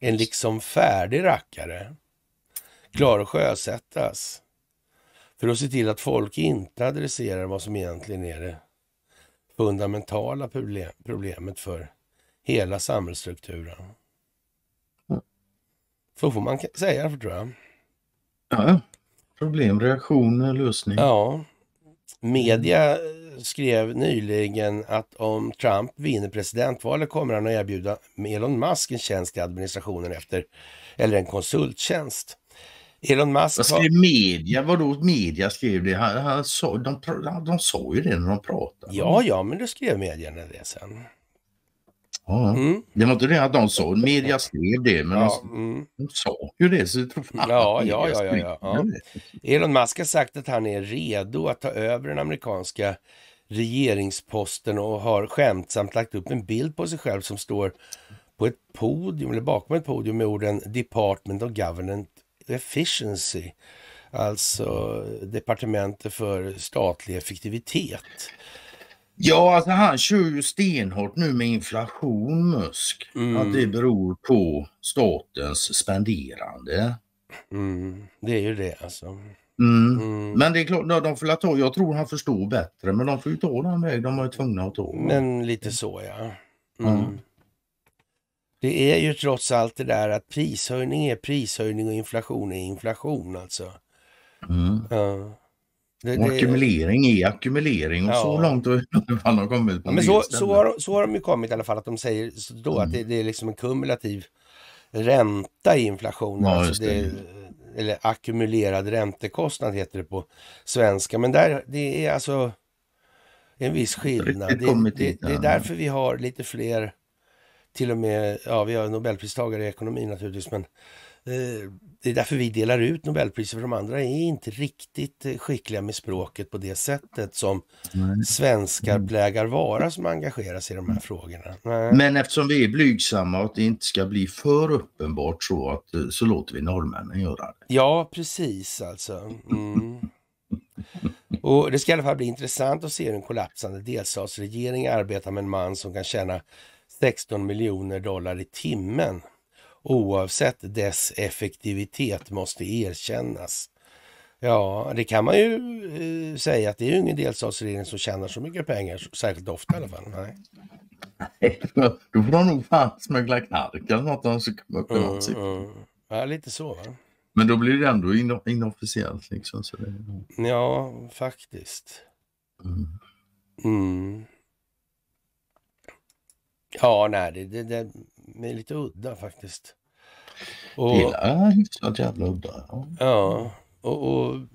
En liksom färdig rackare. Klar att sjösättas. För att se till att folk inte adresserar vad som egentligen är det fundamentala problemet för hela samhällsstrukturen. Så får man säga det tror jag. Ja, problem, reaktioner, lösning. Ja. Media eh, skrev nyligen att om Trump vinner presidentvalet kommer han att erbjuda Elon Musk en tjänst i administrationen efter, eller en konsulttjänst. Elon Musk... Vad skrev media? Vadå media skrev det? Han, han så, de, de, de sa ju det när de pratade. Ja, ja, men då skrev medierna det sen. Ja, mm. Det var inte det att de sa, media skrev det, men ja, de, mm. de sa ju det. Så tror fan ja, ja, ja, ja, ja. Elon Musk har sagt att han är redo att ta över den amerikanska regeringsposten och har skämtsamt lagt upp en bild på sig själv som står på ett podium, eller bakom ett podium med orden Department of Government Efficiency, alltså departementet för statlig effektivitet. Ja, alltså han kör ju stenhårt nu med inflation, Musk. Mm. Att det beror på statens spenderande. Mm. Det är ju det alltså. Mm. Mm. Men det är klart, de får ta, jag tror han förstår bättre, men de får ju ta den väg de var tvungna att ta. Men lite så ja. Mm. Det är ju trots allt det där att prishöjning är prishöjning och inflation är inflation alltså. Mm. Ja. Det, det... Ackumulering är ackumulering och ja. så långt har de kommit. På ja, men så, så, har, så har de ju kommit i alla fall att de säger då mm. att det, mm. det, är liksom en kumulativ ränta i inflationen. Ja, alltså det, eller ackumulerad räntekostnad heter det på svenska. Men där, det är alltså en viss skillnad. Det, det, det, är därför vi har lite fler till och med, ja vi har Nobelpristagare i ekonomi naturligtvis, men eh, det är därför vi delar ut Nobelpriser, för de andra är inte riktigt eh, skickliga med språket på det sättet som svenskar mm. plägar vara som engagerar sig i de här frågorna. Men eftersom vi är blygsamma och att det inte ska bli för uppenbart så, att, eh, så låter vi norrmännen göra det. Ja, precis alltså. Mm. Och det ska i alla fall bli intressant att se hur en kollapsande delstatsregering arbetar med en man som kan känna 16 miljoner dollar i timmen. Oavsett dess effektivitet måste erkännas. Ja, det kan man ju eh, säga att det är ju ingen delstatsregering som tjänar så mycket pengar, särskilt ofta i alla fall. Nej. då får de nog fan smuggla knark eller något de ska komma upp mm, mm. Ja, lite så. Va? Men då blir det ändå ino inofficiellt liksom. Så det... Ja, faktiskt. Mm. mm. Ja, nej, det, det, det är lite udda faktiskt. Och, det är hyfsat jävla udda. Ja, ja och, och det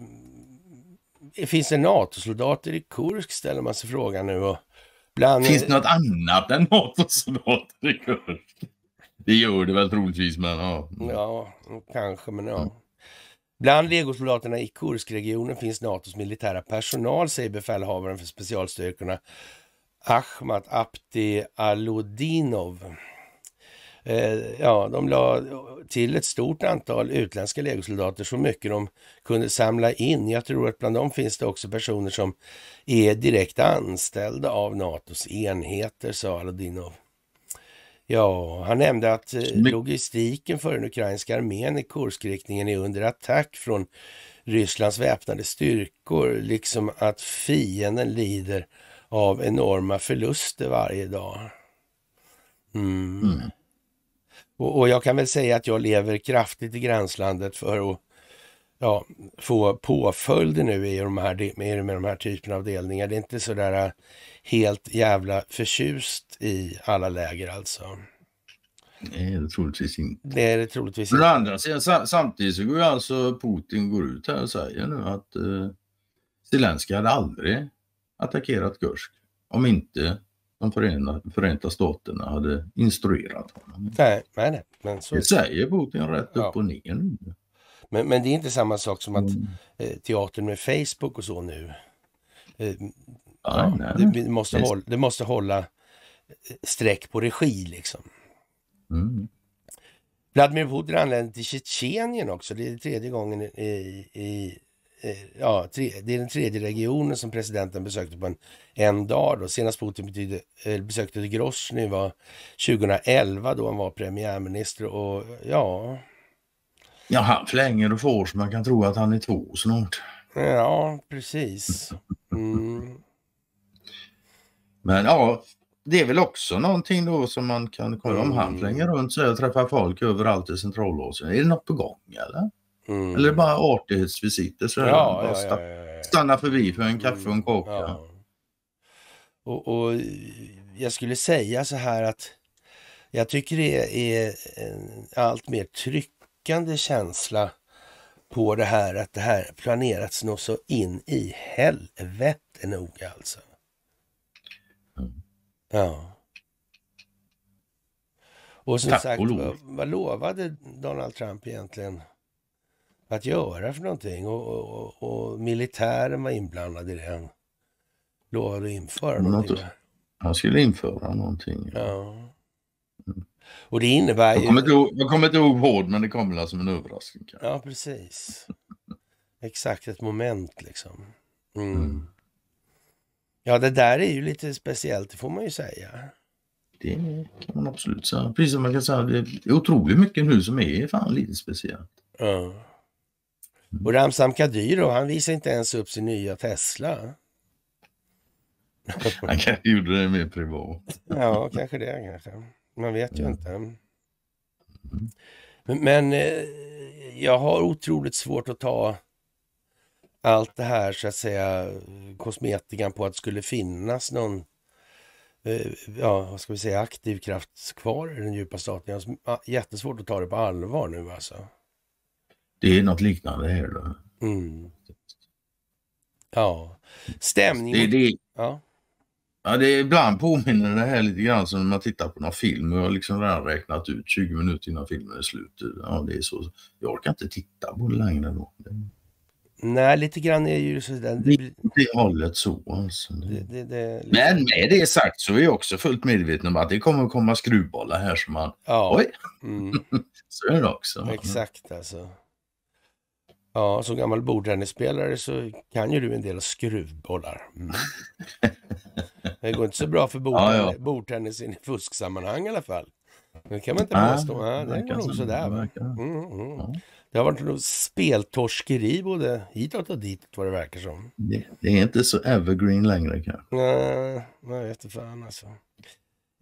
mm, finns det NATO-soldater i Kursk ställer man sig frågan nu. Och bland... Finns det något annat än NATO-soldater i Kursk? Det gör det väl troligtvis, men ja. Mm. Ja, kanske, men ja. Bland legosoldaterna i Kurskregionen finns NATOs militära personal, säger befälhavaren för specialstyrkorna Ahmad Abdi Aludinov. Eh, ja, de la till ett stort antal utländska legosoldater, så mycket de kunde samla in. Jag tror att bland dem finns det också personer som är direkt anställda av NATOs enheter, sa Aludinov. Ja, han nämnde att eh, logistiken för den ukrainska armén i Kurskriktningen är under attack från Rysslands väpnade styrkor, liksom att fienden lider av enorma förluster varje dag. Mm. Mm. Och, och, jag kan väl säga att jag lever kraftigt i gränslandet för att ja, få påföljder nu i de här, med, med de här typerna av delningar. Det är inte så där helt jävla förtjust i alla läger alltså. Nej, det är det troligtvis inte. Det är det troligtvis inte. Men andra sidan, samtidigt så går ju alltså Putin går ut här och säger nu att eh, Zelenskyj hade aldrig attackerat Kursk om inte de Förenta Staterna hade instruerat honom. Nej, nej, nej. Men så... Det säger Putin rätt ja. upp och ner nu. Men, men det är inte samma sak som att mm. eh, teatern med Facebook och så nu. Eh, ja, nej, nej. Det, måste hålla, det eh, måste hålla streck på regi liksom. Mm. Vladimir Putin anlände till Tjetjenien också. Det är tredje gången i, i Eh, ja, tre, det är den tredje regionen som presidenten besökte på en, en dag. Då. Senast Putin betydde, eh, besökte Grosny var 2011 då han var premiärminister och ja... Ja, han flänger och får så man kan tro att han är två snart. Ja, precis. Mm. Men ja, det är väl också någonting då som man kan kolla om han mm. flänger runt sig och träffar folk överallt i Centralasien. Är det något på gång eller? Mm. Eller bara artighetsvisiter. Så ja, bara ja, stanna, ja, stanna förbi för en mm, kaffe och en kaka. Och, och, jag skulle säga så här att jag tycker det är en allt mer tryckande känsla på det här att det här planerats något så in i helvete nog alltså. Mm. Ja. Och som Tack sagt, och vad, vad lovade Donald Trump egentligen? att göra för någonting. Och, och, och militären var inblandad i det. Han lovade att införa Men någonting. Något, han skulle införa någonting. Ja. Och det innebär ju... Jag kommer, inte ihåg, jag vad, men det kommer väl som en överraskning. Ja, precis. Exakt ett moment liksom. Mm. Mm. Ja, det där är ju lite speciellt, det får man ju säga. Det kan man absolut säga. Precis som man kan säga, det är otroligt mycket nu som är fan lite speciellt. Ja. Och Ramzan Kadyrov, han visar inte ens upp sin nya Tesla. Han kanske gjorde det mer privat. ja, kanske det. Kanske. Man vet ju inte. Men, men eh, jag har otroligt svårt att ta allt det här, så att säga, kosmetikan på att det skulle finnas någon eh, ja, vad ska vi säga, aktiv kraft kvar i den djupa staten. Jag har jättesvårt att ta det på allvar nu alltså. Det är något liknande här. Då. Mm. Ja, stämningen. Det, det, ja. Ja, det är ibland påminner det här lite grann som när man tittar på någon film jag har liksom redan räknat ut 20 minuter innan filmen är slut. Ja, det är så. Jag orkar inte titta på det längre då. Nej, lite grann är ju sådär. Det, det hållet så alltså. Det, det, liksom... Men med det sagt så är jag också fullt medveten om att det kommer att komma skruvbollar här som man... Ja. Oj! Mm. så är det också. Exakt alltså. Ja, som gammal bordtennisspelare så kan ju du en del skruvbollar. Mm. Det går inte så bra för bordtennis, ja, ja. bordtennis i fusksammanhang i alla fall. Det kan man inte påstå. Ja, det går nog sådär. Va? Mm, mm. Ja. Det har varit speltorskeri både hitåt och ditåt vad det verkar som. Det, det, är inte så evergreen längre kanske. Nej, jag vet fan alltså.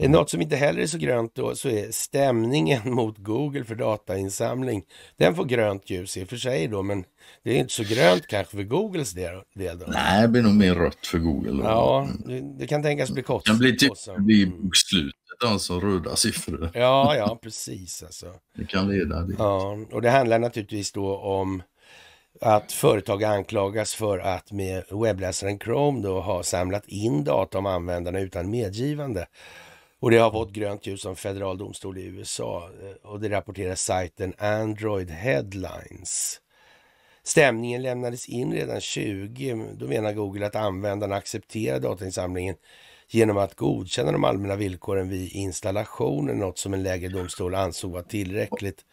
Eh, något som inte heller är så grönt då, så är stämningen mot Google för datainsamling. Den får grönt ljus i och för sig då, men det är inte så grönt kanske för Googles del. Då. Nej, det blir nog mer rött för Google. Då. Ja, det, kan tänkas bli kort. Det kan bli typ i bokslutet, alltså röda siffror. Ja, ja, precis alltså. Det kan leda dit. Ja, och det handlar naturligtvis då om att företag anklagas för att med webbläsaren Chrome då ha samlat in data om användarna utan medgivande. Och det har fått grönt ljus av federal domstol i USA eh, och det rapporterar sajten Android Headlines. Stämningen lämnades in redan 20. Då menar Google att användarna accepterar datainsamlingen genom att godkänna de allmänna villkoren vid installationen, något som en lägre domstol ansåg var tillräckligt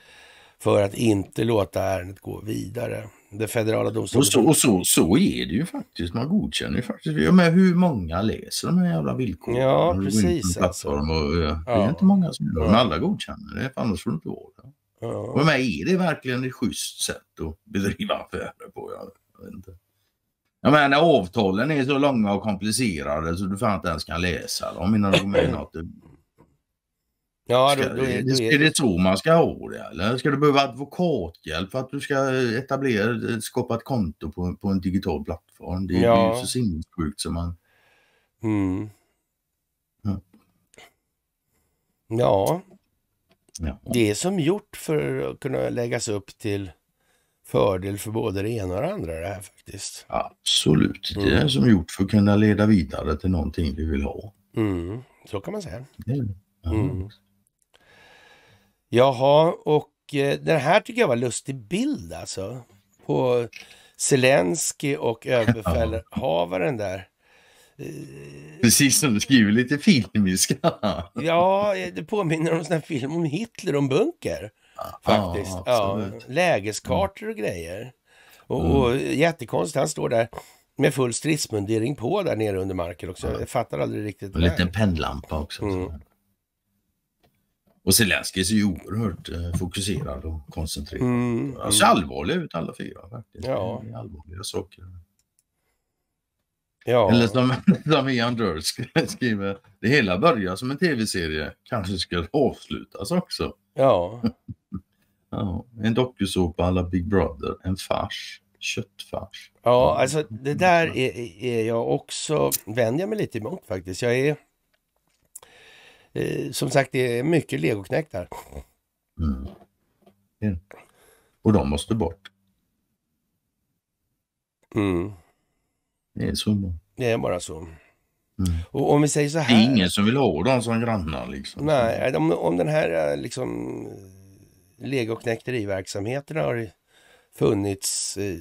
för att inte låta ärendet gå vidare det federala domstolen. Och så, och så, så är det ju faktiskt. Man godkänner ju faktiskt. Jag menar, hur många läser de här jävla villkoren? Ja, precis. Alltså. Och, ja. Det är inte många som gör det, men alla godkänner det. Annars får det inte vara det. Ja. Och är det verkligen ett schysst sätt att bedriva affärer på? Jag vet inte. Jag menar avtalen är så långa och komplicerade så du fan inte ens kan läsa dem innan du går med i något Ja, då, då, då, är, det, så man ska ha det? Eller ska du behöva advokathjälp för att du ska eh, etablera, eh, skapa ett konto på, på en digital plattform? Det, ja. är ju så sinnessjukt som man... Mm. Ja. ja. Det är som gjort för att kunna läggas upp till fördel för både det ena och det andra det här faktiskt. Absolut, det mm. är som gjort för att kunna leda vidare till någonting vi vill ha. Mm. Så kan man säga. Mm. Jaha, och eh, den här tycker jag var lustig bild alltså. På Zelensky och överbefälhavaren där. Eh, Precis som du skriver, lite filmiska. ja, eh, det påminner om en sån här film om Hitler, om bunker. Ah, faktiskt. Ja, ja lägeskartor och mm. grejer. Och, mm. och jättekonstigt, han står där med full stridsmundering på där nere under marken också. Jag fattar aldrig riktigt. Och en liten pennlampa också. Mm. Och Zelenskyj är ju oerhört eh, fokuserad och koncentrerad. Mm, Han alltså, mm. ser allvarlig ut alla fyra. Faktiskt. Ja. Det är allvarliga saker. Ja. Eller som, som Ian Durr skriver, det hela börjar som en tv-serie, kanske ska avslutas också. Ja. ja. En dokusåpa alla Big Brother, en fars, köttfars. Ja, alltså det där är, är jag också, vänder jag mig lite emot faktiskt. Jag är Eh, som sagt, det är mycket legoknäck där. Mm. Och de måste bort. Mm. Det är så. Det är bara så. Mm. Och om vi säger så här. Det är ingen som vill ha dem som grannar liksom. Nej, om, om den här eh, liksom eh, legoknäckteriverksamheten har funnits eh,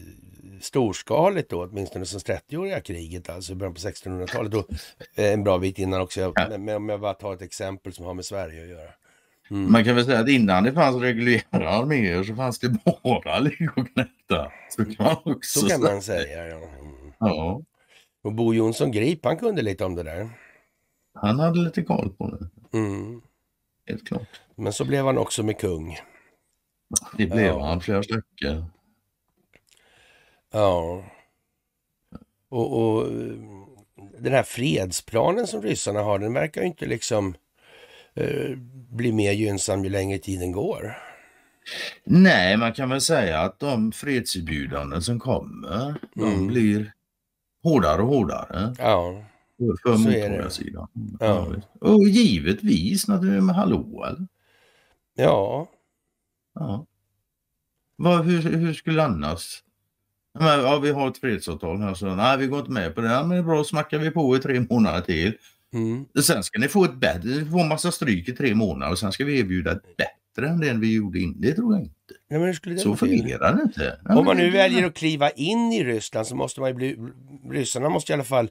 storskaligt då, åtminstone som 30-åriga kriget, alltså i början på 1600-talet och eh, en bra bit innan också. Men, men om jag bara tar ett exempel som har med Sverige att göra. Mm. Man kan väl säga att innan det fanns reguljära arméer så fanns det bara legoknektar. Så kan man också så kan man säga. Ja. ja. Och Bo Jonsson Grip, han kunde lite om det där. Han hade lite koll på det. Mm. Helt klart. Men så blev han också med kung. Det blev ja. han, flera stycken. Ja. Och, och eh, den här fredsplanen som ryssarna har, den verkar ju inte liksom eh, bli mer gynnsam ju längre tiden går. Nej, man kan väl säga att de fredserbjudanden som kommer, mm. de blir hårdare och hårdare. Ja. För motståndarsidan. Ja. ja. Och givetvis naturligtvis med hallå eller? Ja. ja. Var, hur, hur skulle annars men, ja, vi har ett fredsavtal här, så nej, vi går inte med på det. Ja, men det är bra, smackar vi på i tre månader till. Mm. Sen ska ni få ett bättre, ni får massa stryk i tre månader och sen ska vi erbjuda ett bättre än det vi gjorde innan. Det tror jag inte. Ja, men det så fungerar det inte. Ja, Om man nu väljer att kliva in i Ryssland så måste man ju bli, ryssarna måste i alla fall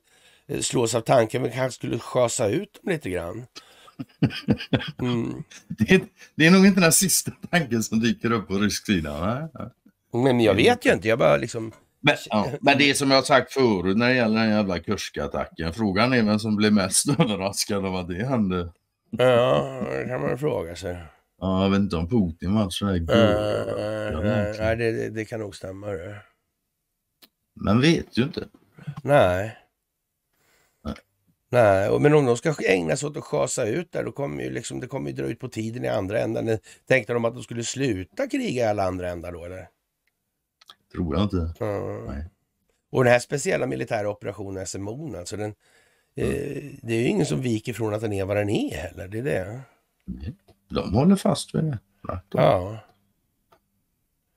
eh, slås av tanken, men kanske skulle schasa ut dem lite grann. Mm. det, är, det är nog inte den sista tanken som dyker upp på rysk sida. Nej? Men jag vet ju inte, jag bara liksom... Men, ja, men det är som jag sagt förut när det gäller den jävla kurskattacken. Frågan är vem som blev mest överraskad av att det hände. Ja, det kan man fråga sig. Ja, jag vet inte om Putin var sådär där Uh, nej, nej det, det, kan nog stämma. Det. Men vet ju inte. Nej. nej. men om de ska ägna sig åt att schasa ut där, då kommer ju liksom, det kommer ju dra ut på tiden i andra änden. Tänkte de att de skulle sluta kriga i alla andra ändar då eller? tror jag inte. Mm. Och den här speciella militära operationen SMO'n alltså den, mm. eh, det är ju ingen som viker från att den är vad den är heller. Det är det. De håller fast vid det. Ja.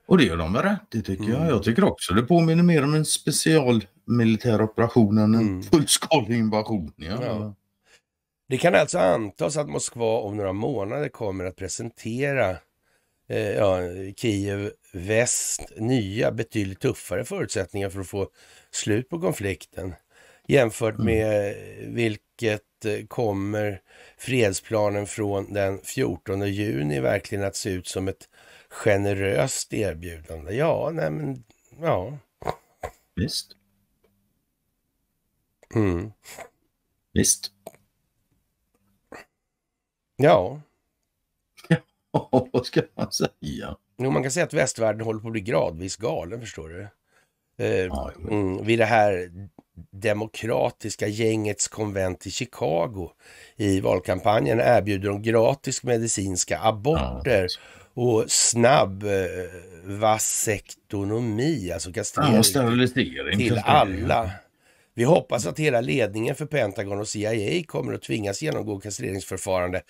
Och det gör de med rätt det tycker mm. jag. Jag tycker också det påminner mer om en special militär operation än en mm. fullskalig invasion. Ja. ja. Det kan alltså antas att Moskva om några månader kommer att presentera eh, ja, Kiev väst nya, betydligt tuffare förutsättningar för att få slut på konflikten jämfört mm. med mm. vilket eh, kommer fredsplanen från den 14 juni verkligen att se ut som ett generöst erbjudande? Ja, nej men, ja. Visst. Mm. Visst. Ja. vad ska man säga? Jo, man kan säga att västvärlden håller på att bli gradvis galen, förstår du. Eh, mm, vid det här demokratiska gängets konvent i Chicago i valkampanjen erbjuder de gratis medicinska aborter ja, och snabb eh, vasektonomi, alltså kastrering, ja, till alla. Vi hoppas att hela ledningen för Pentagon och CIA kommer att tvingas genomgå kastreringsförfarande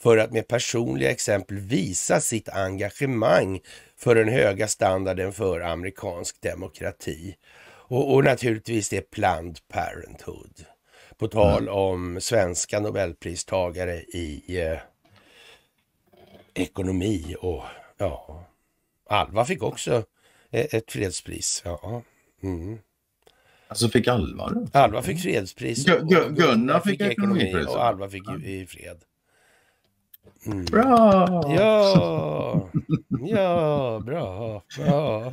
för att med personliga exempel visa sitt engagemang för den höga standarden för amerikansk demokrati. Och, och naturligtvis det Planned Parenthood. På tal mm. om svenska nobelpristagare i eh, ekonomi och ja, Alva fick också e-, ett fredspris. Ja. Mm. Alltså fick Alva det? Alva fick mm. fredspris. Gunnar fick, fick ekonomipris. Och Alva fick ju i fred. Mm. Bra! Ja, ja, bra, bra.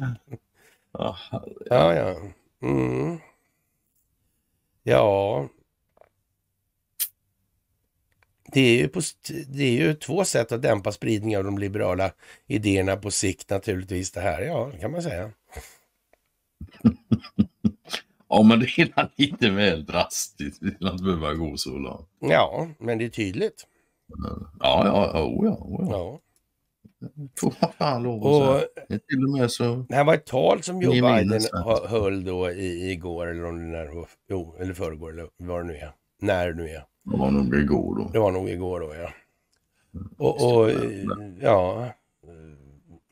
Ja, ja. Mm. Ja. Det är, ju på, det är ju två sätt att dämpa spridningen av de liberala idéerna på sikt naturligtvis det här. Ja, det kan man säga. Ja, men det är lite väl drastiskt. Vi vill inte behöva gå så långt. Ja, men det är tydligt. Ja, ja, oh, ja, oh, ja. Får man fan lov att säga. Till och med så... Det här var ett tal som Joe Biden höll då i, igår eller om det när, jo, eller förrgår eller vad det nu är. När det nu är. Det var nog igår då. Det var nog igår då ja. Mm. Och, och ja.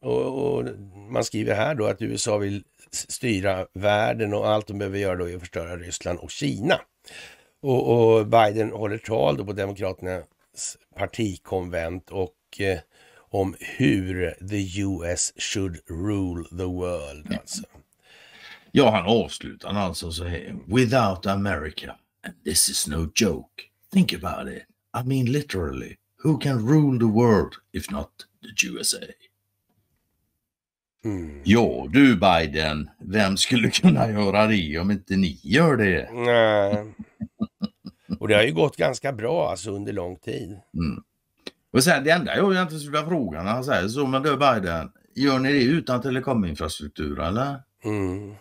Och, och, man skriver här då att USA vill styra världen och allt de behöver göra då är att förstöra Ryssland och Kina. Och, och Biden håller tal då på Demokraterna partikonvent och eh, om hur the US should rule the world. Alltså. Ja, han avslutar alltså så här. Without America, and this is no joke, think about it. I mean literally, who can rule the world if not the USA? Mm. Ja du Biden, vem skulle kunna göra det om inte ni gör det? Nej. Och det har ju gått ganska bra alltså under lång tid. Mm. Och sen, det enda jag egentligen skulle vilja fråga när han säger så, men du Biden, gör ni det utan telekominfrastruktur eller? Mm.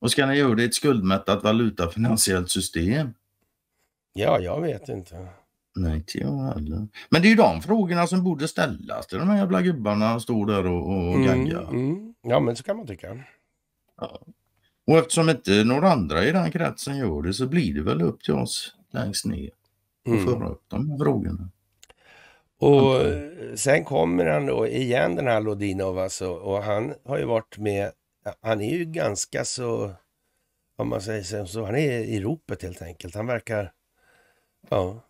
Och ska ni göra det i ett skuldmättat valutafinansiellt system? Ja, jag vet inte. Nej, inte jag heller. Men det är ju de frågorna som borde ställas till de här jävla gubbarna som står där och, och mm, gaggar. Mm. Ja, men så kan man tycka. Ja. Och eftersom inte några andra i den kretsen gör det så blir det väl upp till oss längst ner att mm. föra upp de här frågorna. Och sen kommer han då igen den här Lodinov alltså och han har ju varit med, han är ju ganska så, om man säger så, han är i ropet helt enkelt. Han verkar, ja,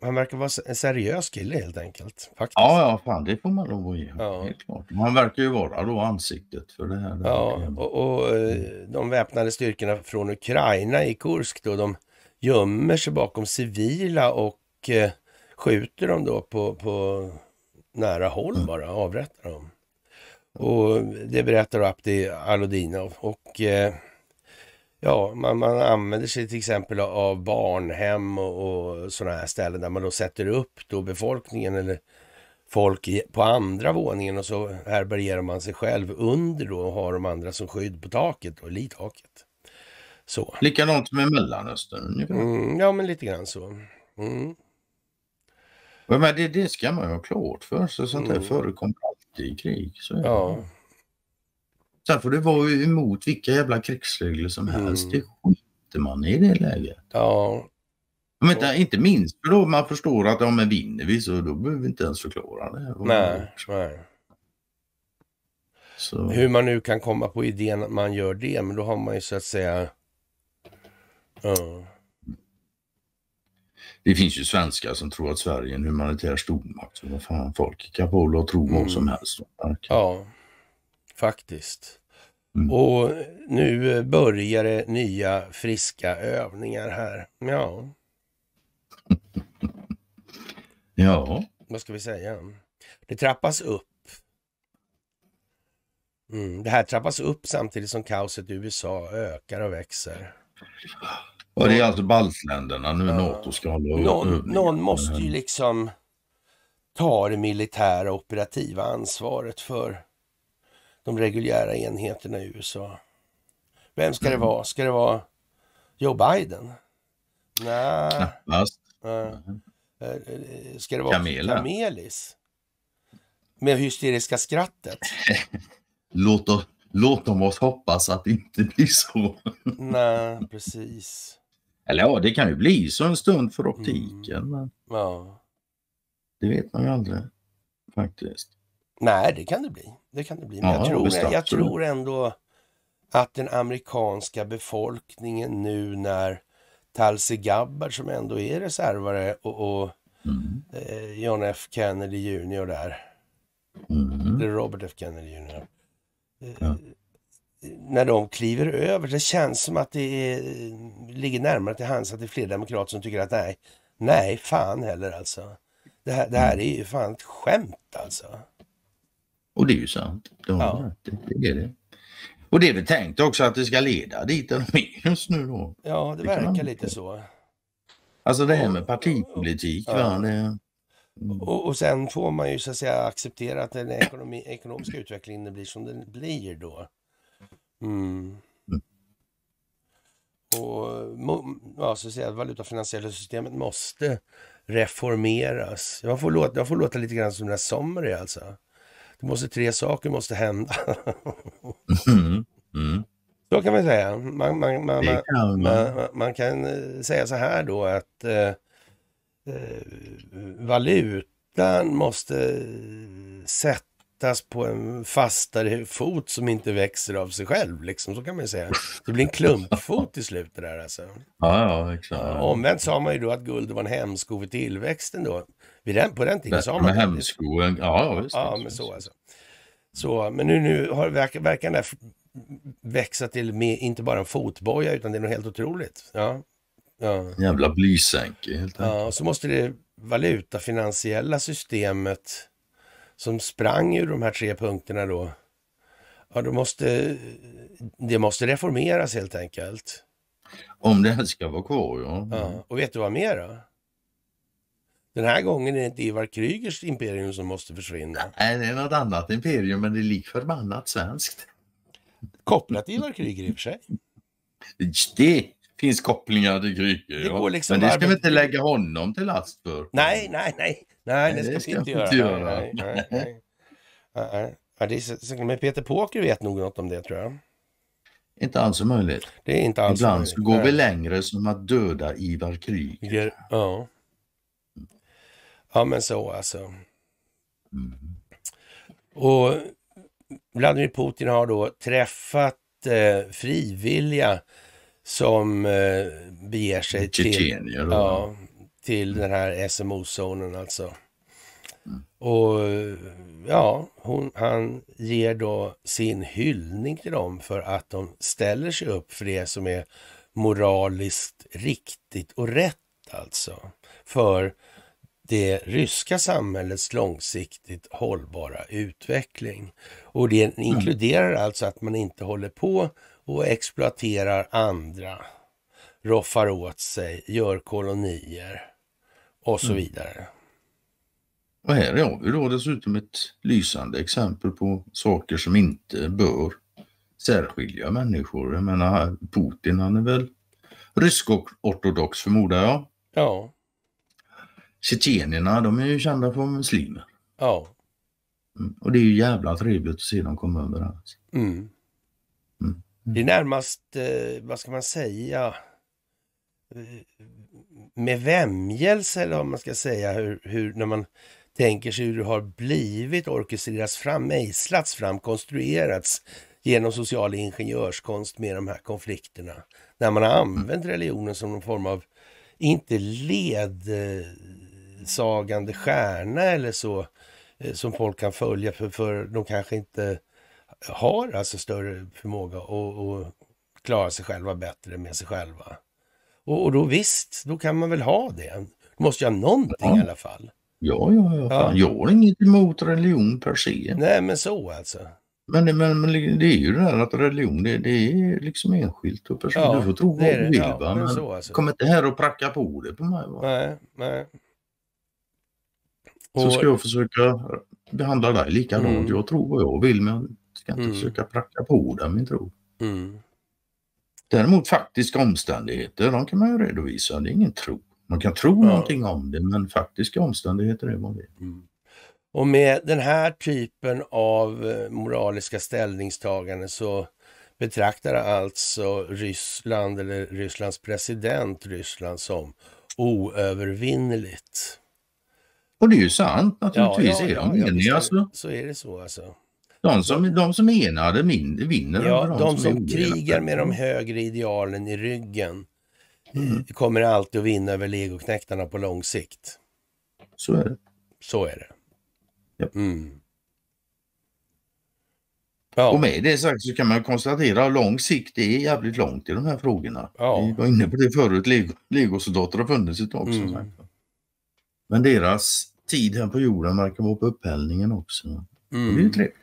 han verkar vara en seriös kille helt enkelt. Faktiskt. Ja, ja, fan det får man lov att ge ja. helt klart. Han verkar ju vara då ansiktet för det här. Ja, och, och eh, mm. de väpnade styrkorna från Ukraina i Kursk då, de gömmer sig bakom civila och eh, skjuter dem då på, på nära håll mm. bara, avrättar dem. Och det berättar Abdi Alodinov och eh, Ja, man, man använder sig till exempel av barnhem och, och sådana här ställen där man då sätter upp då befolkningen eller folk i, på andra våningen och så härbärgerar man sig själv under då och har de andra som skydd på taket och i Så. Likadant med Mellanöstern? Mm, ja, men lite grann så. Mm. Men det, det ska man ju ha klart för sig, sånt där mm. förekommer alltid i krig. Så ja. Sen får du vara emot vilka jävla krigsregler som helst. Mm. Det skiter man i det läget. Ja. Men inte, inte minst för då man förstår att ja, men vinner vi så då behöver vi inte ens förklara det. Nej, nej. Så. Hur man nu kan komma på idén att man gör det, men då har man ju så att säga... Uh. Det finns ju svenskar som tror att Sverige är en humanitär stormakt. Så vad fan, folk kan på och tro vad mm. som helst. Ja faktiskt. Mm. Och nu eh, börjar det nya friska övningar här. Ja. ja. Vad ska vi säga? Det trappas upp. Mm. Det här trappas upp samtidigt som kaoset i USA ökar och växer. Och det är alltså baltländerna nu ja. NATO ska hålla någon, någon måste ju mm. liksom ta det militära operativa ansvaret för de reguljära enheterna i USA. Vem ska det vara? Ska det vara Joe Biden? Nej. Eh, eh, ska det vara Camilla. Camelis? Med hysteriska skrattet? låt, oss, låt oss hoppas att det inte blir så. Nej, precis. Eller ja, det kan ju bli så en stund för optiken. Mm. Men ja. Det vet man ju aldrig faktiskt. Nej, det kan det bli det kan det bli. Men ja, jag, tror, bestämt, jag tror ändå att den amerikanska befolkningen nu när Talsi Gabbard som ändå är reservare och, och mm. eh, John F Kennedy Jr där. Mm. Eller Robert F Kennedy Jr. Eh, ja. När de kliver över, det känns som att det är, ligger närmare till hands att det är fler demokrater som tycker att nej, nej fan heller alltså. Det här, det här mm. är ju fan ett skämt alltså. Och det är ju sant. Det, ja. det, är det. Och det är väl tänkt också att det ska leda dit där de är just nu då. Ja, det, det verkar lite så. Alltså det här med partipolitik. Ja. Va? Det... Mm. Och, och, sen får man ju så att säga acceptera att den ekonomi, ekonomiska utvecklingen blir som den blir då. Mm. Mm. Och ja, så att säga, valutafinansiella systemet måste reformeras. Jag får låta, jag får låta lite grann som den här Sommery alltså. Det måste tre saker måste hända. mm. Mm. Så kan man säga. Man, man, man, kan, man. man kan, eh, säga så här då att eh, eh valutan måste eh, sätta sättas på en fastare fot som inte växer av sig själv. Liksom, så kan man ju säga. Det blir en klumpfot i slutet där alltså. Ja, ja, exakt. omvänt sa man ju då att guld var en hämsko för tillväxten då. Vid den, på den tiden sa man det. Hämsko, ja, ja, visst. Ja, men så alltså. Så, men nu, nu har verkar, verkar den där växa till med, inte bara en fotboja utan det är något helt otroligt. Ja. Ja. Jävla blysänke helt enkelt. Ja, och så måste det valutafinansiella systemet som sprang ur de här tre punkterna då. Ja, det måste, det måste reformeras helt enkelt. Om det ska vara kvar, ja. ja. Och vet du vad mer då? Den här gången är det inte Ivar Krygers imperium som måste försvinna. Nej, det är något annat imperium, men det är lik förbannat svenskt. Kopplat till Ivar Kryger i och för sig. Det finns kopplingar till Kryger, ja. liksom men det ska vi inte lägga honom till last för. Nej, nej, nej. Nej, det, det ska vi inte göra. göra. Nej, nej, nej. nej. Ja, det men Peter Påker vet nog något om det tror jag. Inte alls möjligt. Det är inte alls Ibland möjligt. så går vi längre som att döda Ivar Kryger. Ja. ja, men så alltså. Mm. Och Vladimir Putin har då träffat eh, frivilliga som eh, beger sig Tjetjenier, till... Tjetjenier. Ja, till den här mm. SMO-zonen alltså. Mm. Och ja, hon, han ger då sin hyllning till dem för att de ställer sig upp för det som är moraliskt riktigt och rätt alltså. För det ryska samhällets långsiktigt hållbara utveckling. Och det mm. inkluderar alltså att man inte håller på och exploaterar andra, roffar åt sig, gör kolonier och så vidare. Och här har vi då dessutom ett lysande exempel på saker som inte bör särskilja människor. Jag menar Putin han är väl rysk-ortodox förmodar jag. Ja. Tjetjenierna de är ju kända för muslimer. Ja. Mm. Och det är ju jävla trevligt att se dem komma överens. Alltså. Mm. Mm. Det är närmast, eh, vad ska man säga, eh, med vämjelse eller vad man ska säga, hur, hur, när man tänker sig hur det har blivit, orkestrerats fram, mejslats fram, konstruerats genom social ingenjörskonst med de här konflikterna. När man har använt religionen som någon form av, inte ledsagande stjärna eller så, eh, som folk kan följa för, för de kanske inte har alltså större förmåga att, att klara sig själva bättre med sig själva. Och, och då visst, då kan man väl ha det. Du måste ju ha någonting ja. i alla fall. Ja, ja, ja. Fan. Jag har inget emot religion per se. Nej, men så alltså. Men, men, men det är ju det här att religion det, det är liksom enskilt och personligt. Ja, du får tro vad du vill ja, men så, alltså. kom inte här och pracka på det på mig. Va? Nej, nej. Och... Så ska jag försöka behandla dig likadant. Mm. Jag tror vad jag vill men jag ska inte mm. försöka pracka på dig min tro. Mm. Däremot faktiska omständigheter, de kan man ju redovisa. Det är ingen tro. Man kan tro ja. någonting om det, men faktiska omständigheter är vad det är. Mm. Och med den här typen av eh, moraliska ställningstagande så betraktar alltså Ryssland eller Rysslands president Ryssland som oövervinneligt. Och det är ju sant naturligtvis. Ja, ja, är de eniga så. så är det så alltså. De alltså- som, de som enade min, vinner. Ja, de, de, som, som krigar med de högre idealen i ryggen mm. kommer alltid att vinna över legoknäktarna på lång sikt. Så är det. Så är det. Ja. Mm. Ja. Och med det sagt så kan man konstatera att lång sikt är jävligt långt i de här frågorna. Ja. Vi var inne på det förut, legosoldater har funnits ett tag. Mm. Men deras tid här på jorden verkar vara på upphällningen också. Mm. Det är ju mm. trevligt.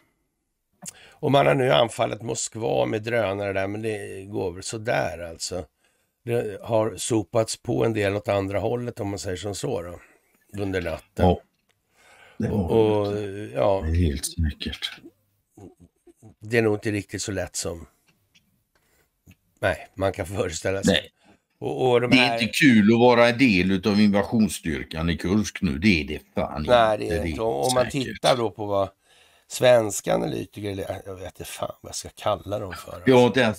Och man har nu anfallit Moskva med drönare där, men det går väl sådär alltså. Det har sopats på en del åt andra hållet om man säger som så då, under natten. Ja, det var och, och, ja, det är helt säkert. Det är nog inte riktigt så lätt som nej, man kan föreställa sig. Nej. Och, och de här... Det är inte kul att vara en del av invasionsstyrkan i Kursk nu, det är det fan nej, inte. Det är Om man tittar då på vad svenska analytiker, eller äh, jag vet inte fan vad jag ska kalla dem för. Alltså. Ja, den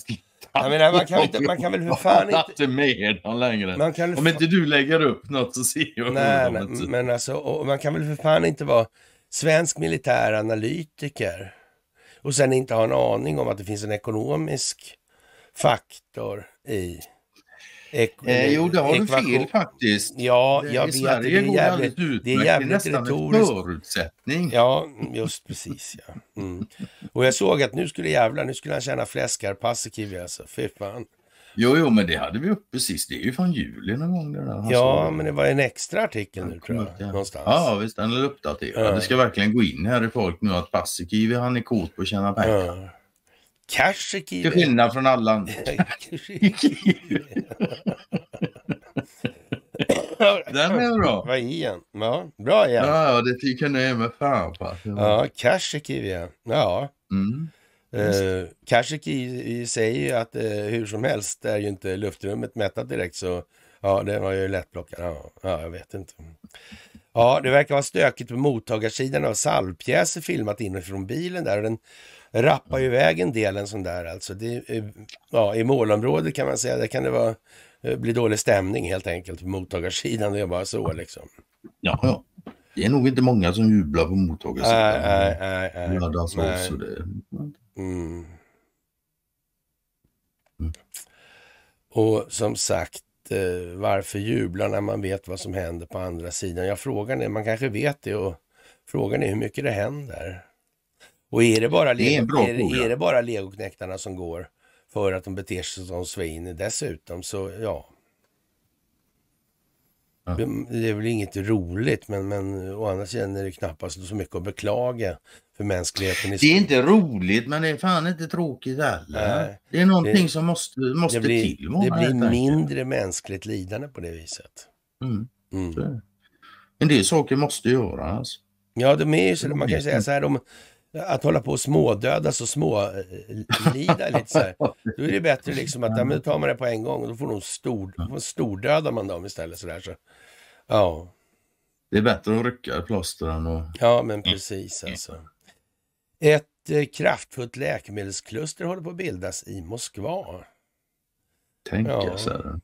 jag menar, man kan, inte, man kan väl hur fan inte... inte med den längre. Man kan... Om inte du lägger upp något så ser jag nej, nej, typ. men alltså, man kan väl för fan inte vara svensk militär analytiker och sen inte ha en aning om att det finns en ekonomisk faktor i eh, jo, det har ekvation. du fel faktiskt. Ja, det, jag vet. Sverige det är jävligt, går det är jävligt det är nästan retoriskt. en förutsättning. Ja, just precis. Ja. Mm. Och jag såg att nu skulle jävlar, nu skulle han tjäna fläskarpassikivi alltså. Fy fan. Jo, jo, men det hade vi uppe sist. Det är ju från juli någon gång. Det där. Ja, men det var en extra artikel nu tror jag. ja. Någonstans. Ja, visst, den är uppdaterad. Ja. Det ska verkligen gå in här i folk nu att Paasikivi han är kort på att tjäna pengar. Ja. Kashiki. Till skillnad från alla andra. Den är bra. Vad är en. Ja, bra igen. Ja, det tycker jag är med fan på. Ja, Kashikiv ja. Ja. Mm. Eh, Kashikiv säger ju att eh, hur som helst är ju inte luftrummet mättat direkt så ja, den var ju lättplockad. Ja, ja, jag vet inte. Ja, det verkar vara stökigt på mottagarsidan av salvpjäser filmat inifrån bilen där och den rappar ju iväg en del en sån där alltså. Det, eh, ja, I målområdet kan man säga, där kan det vara, eh, bli dålig stämning helt enkelt på mottagarsidan. Det är bara så liksom. Ja, ja. Det är nog inte många som jublar på mottagarsidan. Nej, nej, nej. Mm. Och som sagt, eh, varför jublar när man vet vad som händer på andra sidan? Ja, frågan är, man kanske vet det och frågan är hur mycket det händer. Och är det bara, lego, det är, är, är det bara legoknäktarna som går för att de beter sig som svin dessutom så ja. ja. Det är väl inget roligt men, men å andra sidan är det knappast så mycket att beklaga för mänskligheten. I det är inte roligt men det är fan inte tråkigt heller. Det är någonting det, som måste, måste det blir, till. Det blir mindre tänker. mänskligt lidande på det viset. Mm. Mm. En del saker måste göras. Ja, de är ju så. Man kan säga så här, de, att hålla på och smådödas och smålida eh, lite så här. Då är det bättre liksom att, ja men då tar man det på en gång och då får de stor, då stordödar man dem istället så där så. Ja. Det är bättre att rycka i plåstren och... Ja men precis alltså. Ett eh, kraftfullt läkemedelskluster håller på att bildas i Moskva. Tänk ja. så här.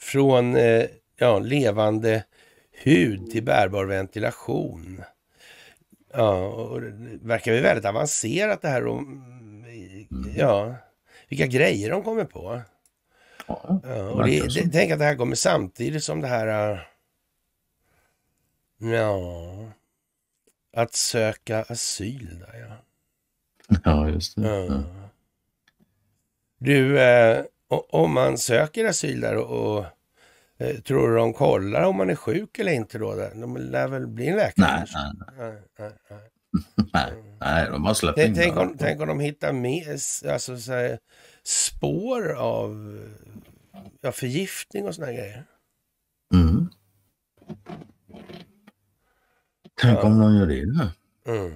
Från eh, ja, levande hud till bärbar ventilation. Ja, och det verkar ju väldigt avancerat det här om, mm, ja, vilka grejer de kommer på. Ja, och det, det, tänk att det här kommer samtidigt som det här, äh, ja, att söka asyl där ja. Ja, just det. Ja. Du, eh, om man söker asyl där och, och Eh, tror du de kollar om man är sjuk eller inte då? De lär väl bli en läkare? Nej, nej, nej. nej, nej. de har släppt in tänk, om, tänk om de hittar med, alltså, så här, spår av ja, förgiftning och såna grejer. Mm. Tänk ja. om de gör det. Nu. Mm.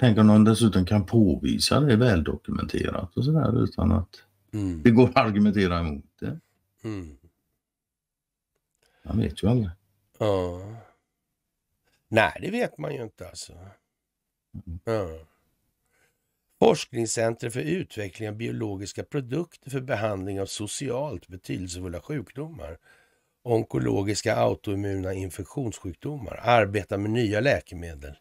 Tänk om de dessutom kan påvisa det väldokumenterat och sådär utan att mm. det går att argumentera emot det. Mm. Man vet ju aldrig. Ja. Nej, det vet man ju inte alltså. Mm. Ja. Forskningscenter för utveckling av biologiska produkter för behandling av socialt betydelsefulla sjukdomar. Onkologiska autoimmuna infektionssjukdomar. Arbetar med nya läkemedel.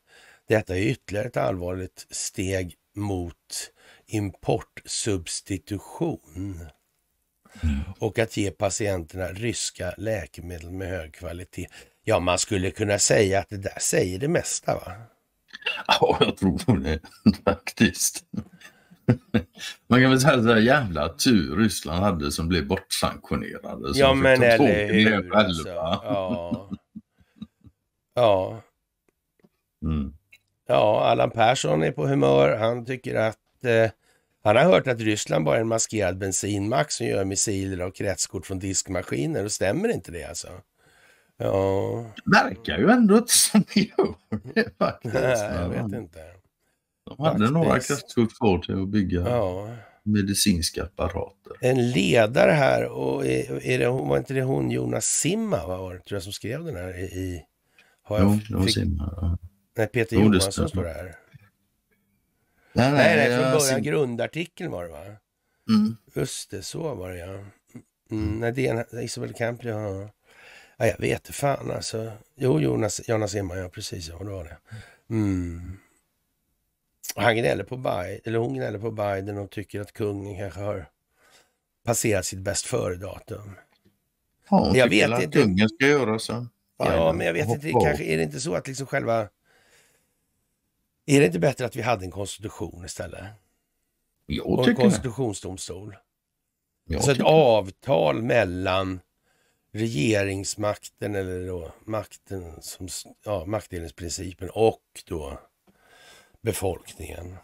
Detta är ytterligare ett allvarligt steg mot importsubstitution. Mm. och att ge patienterna ryska läkemedel med hög kvalitet. Ja, man skulle kunna säga att det där säger det mesta va? Ja, jag tror det faktiskt. Man kan väl säga att det jävla tur Ryssland hade som blev bortsanktionerade. Som ja men eller hur. Alltså. Ja. Ja. Mm. ja, Allan Persson är på humör. Han tycker att eh, han har hört att Ryssland bara är en maskerad bensinmack som gör missiler av kretskort från diskmaskiner. Och stämmer inte det alltså? Ja. Det verkar ju ändå inte som det gör det jag vet inte. De hade faktiskt. några kretskort kvar till att bygga ja. medicinska apparater. En ledare här, och är, är det, var inte det hon Jonas Simma var, tror jag som skrev den här i... har jag, jo, det var fick, Simma. Ja. Nej, Peter jo, Johansson står det här. Nej, nej, nej från början ser... grundartikeln var det va? Mm. Just det, så var det ja. Mm, mm. Nej, det är Isabel Campbell, ja. ja. Jag vet inte fan alltså. Jo, Jonas, Jonas Emma, ja precis, ja det var det. Mm. Han gnäller på Biden, eller hon gnäller på Biden och tycker att kungen kanske har passerat sitt bäst före-datum. Ja, hon jag tycker vet att inte. kungen ska göra så. Ja, men jag vet inte, kanske, är det inte så att liksom själva är det inte bättre att vi hade en konstitution istället? Jag och en konstitutionsdomstol. Jag så alltså ett avtal mellan regeringsmakten eller då makten som, ja, maktdelningsprincipen och då befolkningen.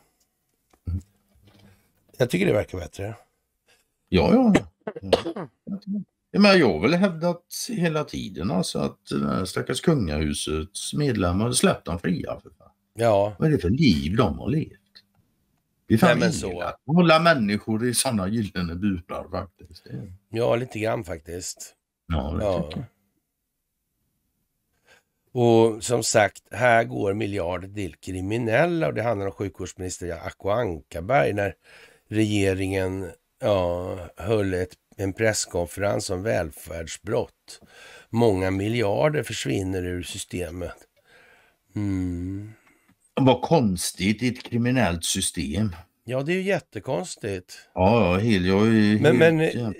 Jag tycker det verkar bättre. Ja, ja. ja. men jag har väl hävdat hela tiden alltså att eh, stackars kungahusets medlemmar släppte dem fria. För fan. Ja. Vad är det för liv de har levt? Det är fan Nej, så. att hålla människor i sådana gyllene burar faktiskt. Ja, lite grann faktiskt. Ja, det ja. tycker jag. Och som sagt, här går miljarder till kriminella och det handlar om sjukvårdsminister Acko Ankarberg när regeringen ja, höll ett, en presskonferens om välfärdsbrott. Många miljarder försvinner ur systemet. Mm. Vad konstigt i ett kriminellt system. Ja, det är ju jättekonstigt. Ja, ja helt, jag är Men, men eh,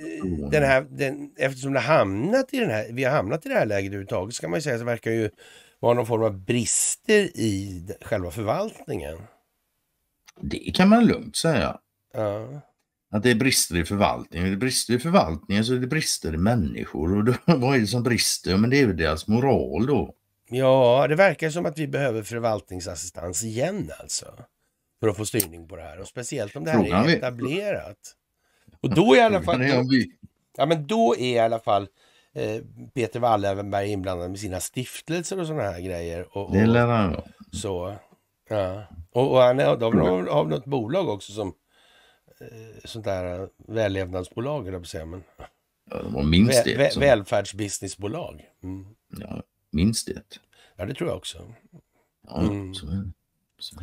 den här, den, eftersom det hamnat i den här, vi har hamnat i det här läget överhuvudtaget så kan man ju säga så verkar ju vara någon form av brister i själva förvaltningen. Det kan man lugnt säga. Ja. Att det är brister i förvaltningen. Det brister i förvaltningen så det är det brister i människor. Och då, vad är det som brister? Men det är väl deras moral då. Ja, det verkar som att vi behöver förvaltningsassistans igen alltså. För att få styrning på det här. Och speciellt om det här Frågan är etablerat. Och då i alla fall... Ja, men då är i alla fall eh, Peter Wallenberg inblandad med sina stiftelser och sådana här grejer. Och, och, det lär han Så. Ja. Och, och han är av, av något bolag också som eh, sånt där vällevnadsbolag, eller på att säga. Men, ja, de minst det. vä, välfärdsbusinessbolag. Mm. Ja. Minst det. Ja, det tror jag också. Mm. Ja, så är det. Så.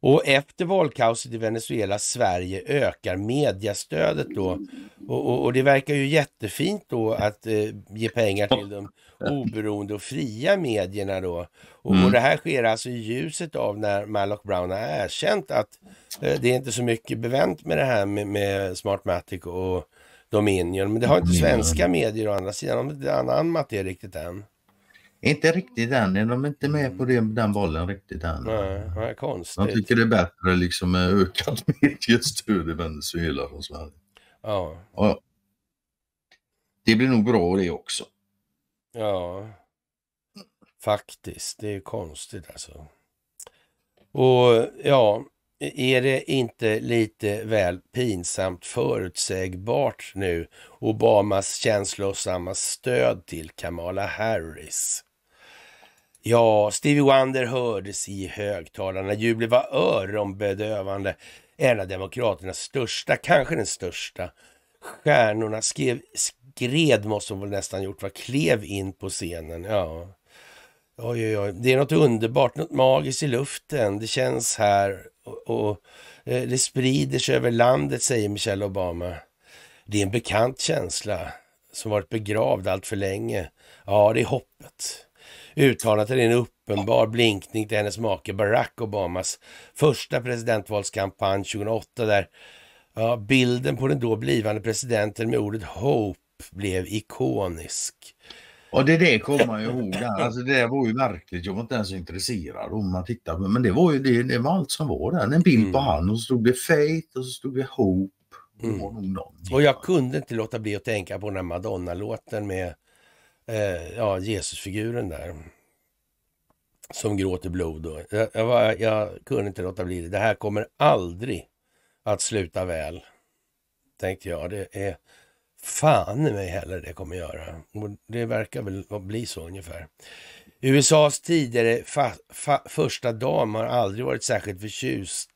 Och efter valkaoset i Venezuela, Sverige ökar mediestödet då. Och, och, och, det verkar ju jättefint då att eh, ge pengar till de oberoende och fria medierna då. Och, mm. och, det här sker alltså i ljuset av när Malloch Brown har erkänt att eh, det är inte så mycket bevänt med det här med, med Smartmatic och Dominion. Men det har inte svenska medier å andra sidan, de har inte anammat det riktigt än. Inte riktigt än, de är inte med på det, mm. den bollen riktigt än. Nej, nej konstigt. Jag tycker det är bättre liksom med ökat mediestöd i Venezuela från Sverige. Ja. ja. Det blir nog bra det också. Ja, faktiskt. Det är konstigt alltså. Och ja, är det inte lite väl pinsamt förutsägbart nu Obamas känslosamma stöd till Kamala Harris? Ja, Stevie Wonder hördes i högtalarna. Jublet var öronbedövande. En av Demokraternas största, kanske den största, stjärnorna skrev, skred måste hon väl nästan gjort, va? klev in på scenen. Ja. Oj, oj, oj. Det är något underbart, något magiskt i luften. Det känns här och, och eh, det sprider sig över landet, säger Michelle Obama. Det är en bekant känsla som varit begravd allt för länge. Ja, det är hoppet uttalat att det är en uppenbar blinkning till hennes make Barack Obamas första presidentvalskampanj 2008 där ja, bilden på den då blivande presidenten med ordet Hope blev ikonisk. Och det det kommer man ju ihåg. Där. Alltså det var ju märkligt. Jag var inte ens intresserad om man tittar Men det var ju det, det var allt som var där. En bild mm. på han och så stod det Faith och så stod det Hope. Mm. Och jag kunde inte låta bli att tänka på den här Madonna-låten med eh, ja, Jesusfiguren där. Som gråter blod. Och, jag, jag, jag kunde inte låta bli det. Det här kommer aldrig att sluta väl. Tänkte jag. Det är fan i mig heller det kommer göra. Det verkar väl bli så ungefär. USAs tidigare första dam har aldrig varit särskilt förtjust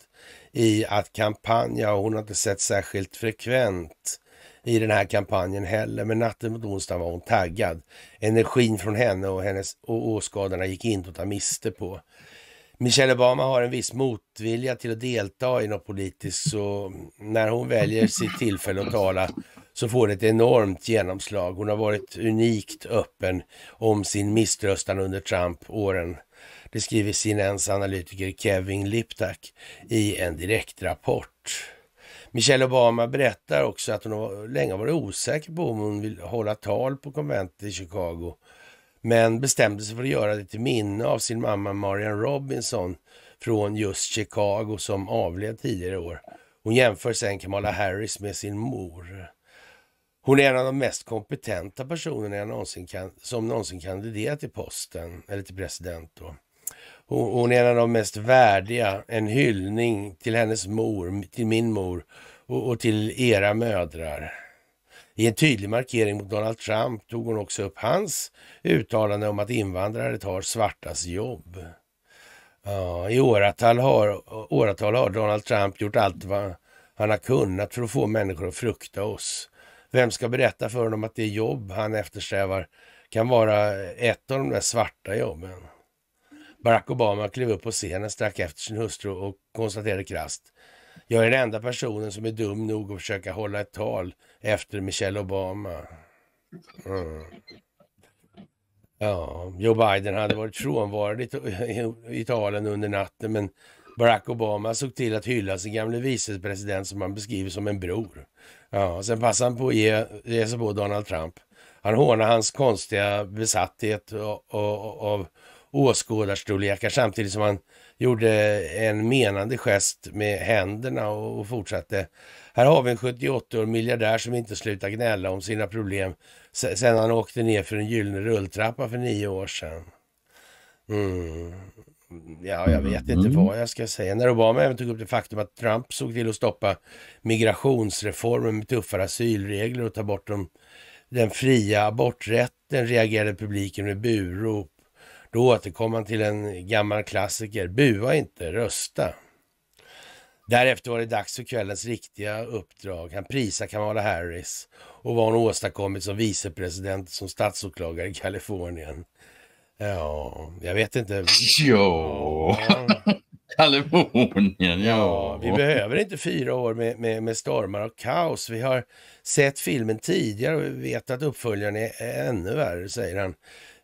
i att kampanja och hon har inte sett särskilt frekvent i den här kampanjen heller. Men natten mot onsdag var hon taggad. Energin från henne och, hennes, åskådarna gick inte att ta miste på. Michelle Obama har en viss motvilja till att delta i något politiskt så när hon väljer sitt tillfälle att tala så får det ett enormt genomslag. Hon har varit unikt öppen om sin misströstan under Trump-åren. Det skriver CNNs analytiker Kevin Liptak i en direktrapport. Michelle Obama berättar också att hon länge varit osäker på om hon vill hålla tal på konventet i Chicago. Men bestämde sig för att göra det till minne av sin mamma Marian Robinson från just Chicago som avled tidigare i år. Hon jämför sen Kamala Harris med sin mor. Hon är en av de mest kompetenta personerna någonsin kan, som någonsin kandiderat till posten, eller till president då. Hon, hon, är en av de mest värdiga. En hyllning till hennes mor, till min mor och, och till era mödrar. I en tydlig markering mot Donald Trump tog hon också upp hans uttalande om att invandrare tar svartas jobb. Ja, I åratal har, åratal har Donald Trump gjort allt vad han har kunnat för att få människor att frukta oss. Vem ska berätta för honom att det jobb han eftersträvar kan vara ett av de där svarta jobben? Barack Obama klev upp på scenen strax efter sin hustru och konstaterade krast. Jag är den enda personen som är dum nog att försöka hålla ett tal efter Michelle Obama. Mm. Ja, Joe Biden hade varit frånvarande i, i talen under natten men Barack Obama såg till att hylla sin gamle vicepresident som han beskriver som en bror. Ja, sen passade han på att ge, ge sig på Donald Trump. Han hånade hans konstiga besatthet av, av, av åskådarstorlekar samtidigt som han gjorde en menande gest med händerna och, och fortsatte. Här har vi en 78-årig miljardär som inte slutar gnälla om sina problem sen han åkte ner för en gyllene rulltrappa för nio år sedan. Mm. Ja, jag vet inte mm. vad jag ska säga. När Obama även tog upp det faktum att Trump såg till att stoppa migrationsreformen med tuffare asylregler och ta bort de, den fria aborträtten reagerade publiken med burop då återkom han till en gammal klassiker, bua inte, rösta. Därefter var det dags för kvällens riktiga uppdrag. Han prisar Kamala Harris och vad hon åstadkommit som vicepresident som statsåklagare i Kalifornien. Ja, jag vet inte. Jo, Kalifornien, ja. Vi behöver inte fyra år med, med, med, stormar och kaos. Vi har sett filmen tidigare och vet att uppföljaren är ännu värre, säger han.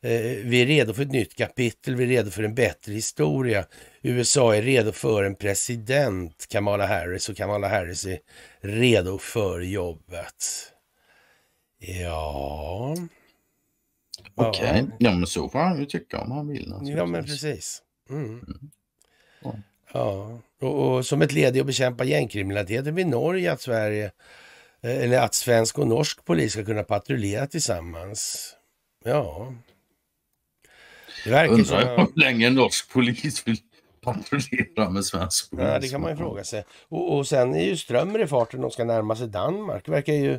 Eh, vi är redo för ett nytt kapitel, vi är redo för en bättre historia. USA är redo för en president, Kamala Harris, och Kamala Harris är redo för jobbet. Ja... Okej, okay. ja. ja men så får han ju tycka om han vill. Ja men precis. Mm. Mm. Ja, ja. Och, och, som ett led i att bekämpa gängkriminaliteten vid Norge att Sverige eh, eller att svensk och norsk polis ska kunna patrullera tillsammans. Ja, Undrar hur länge norsk polis vill patrullera med svensk polis. Ja, det kan man ju fråga sig. Och, och sen är ju Strömmer i farten de ska närma sig Danmark. verkar ju...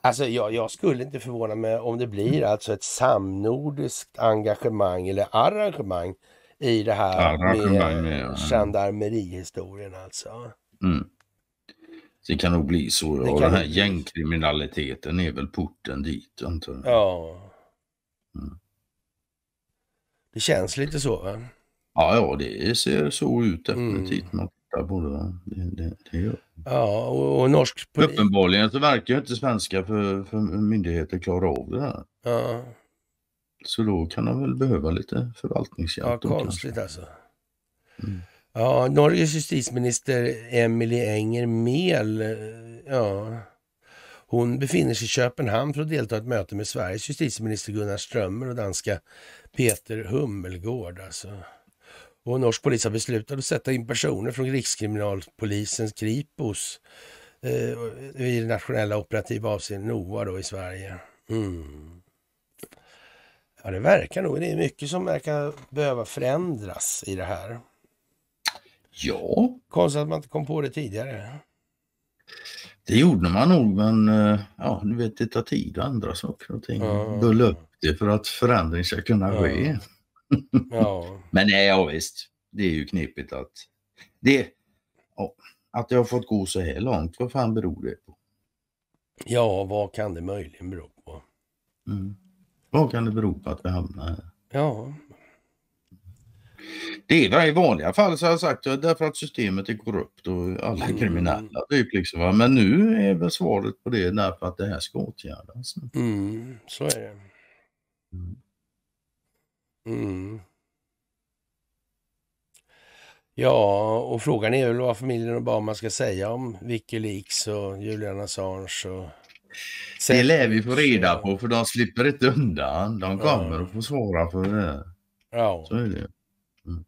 Alltså jag, jag, skulle inte förvåna mig om det blir alltså ett samnordiskt engagemang eller arrangemang i det här med, med ja. gendarmerihistorien alltså. Mm. Det kan nog bli så. Det och den här bli. gängkriminaliteten är väl porten dit antar jag. Ja. Mm. Det känns lite så va? Ja, ja det ser så ut definitivt. Mm. Man tittar det, det, det gör. Ja, och, och norsk polis... Uppenbarligen så verkar inte svenska för, för myndigheter klara av det här. Ja. Så då kan de väl behöva lite förvaltningshjälp. Ja, konstigt kanske. alltså. Mm. Ja, Norges justitieminister Emily Enger Mehl, eh, ja, hon befinner sig i Köpenhamn för att delta i ett möte med Sveriges justitieminister Gunnar Strömmer och danska Peter Hummelgård alltså. Och norsk polis har beslutat att sätta in personer från Rikskriminalpolisens Kripos eh, i det nationella operativa avseendet NOA då i Sverige. Mm. Ja, det verkar nog. Det är mycket som verkar behöva förändras i det här. Ja. Konstigt att man inte kom på det tidigare. Det gjorde man nog, men eh, ja, du vet, det tar tid att ändra saker och ting. Ja. Då löper viktig för att förändring ska kunna ske. ja. Men nej, eh, ja, visst. Det är ju knepigt att det, att det har fått gå så här långt. Vad fan beror det på? Ja, vad kan det möjligen bero på? Mm. Vad kan det bero på att vi hamnar här? Ja. Det är i vanliga fall så har jag sagt det därför att systemet är korrupt och alla är mm. kriminella. Typ liksom, va? Men nu är väl svaret på det därför att det här ska åtgärdas. Mm, så är det. Mm. mm. Ja, och frågan är väl vad familjen Obama ska säga om Wikileaks och Julian Assange och... Det lär vi få reda på för de slipper inte undan. De kommer att få svara för det. Ja. Så är det. Mm.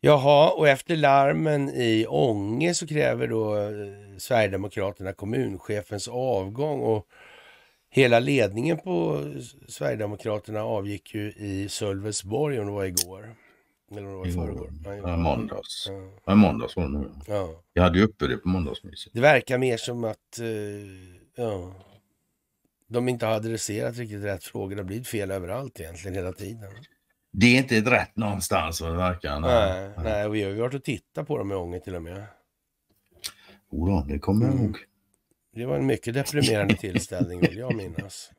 Jaha, och efter larmen i Ånge så kräver då eh, Sverigedemokraterna kommunchefens avgång och Hela ledningen på Sverigedemokraterna avgick ju i Sölvesborg om det var igår. Eller om det var i förrgår. Ja, måndags. Ja. ja, måndags var det nu. Ja. Jag hade ju uppe det på måndagsmyset. Det verkar mer som att eh, ja, de inte har adresserat riktigt rätt frågor. Det har blivit fel överallt egentligen hela tiden. Det är inte rätt någonstans vad det verkar. Nej, nej. nej vi har ju varit och tittat på dem i Ånge till och med. Jodå, det kommer jag ihåg. Mm. Det var en mycket deprimerande tillställning vill jag minnas.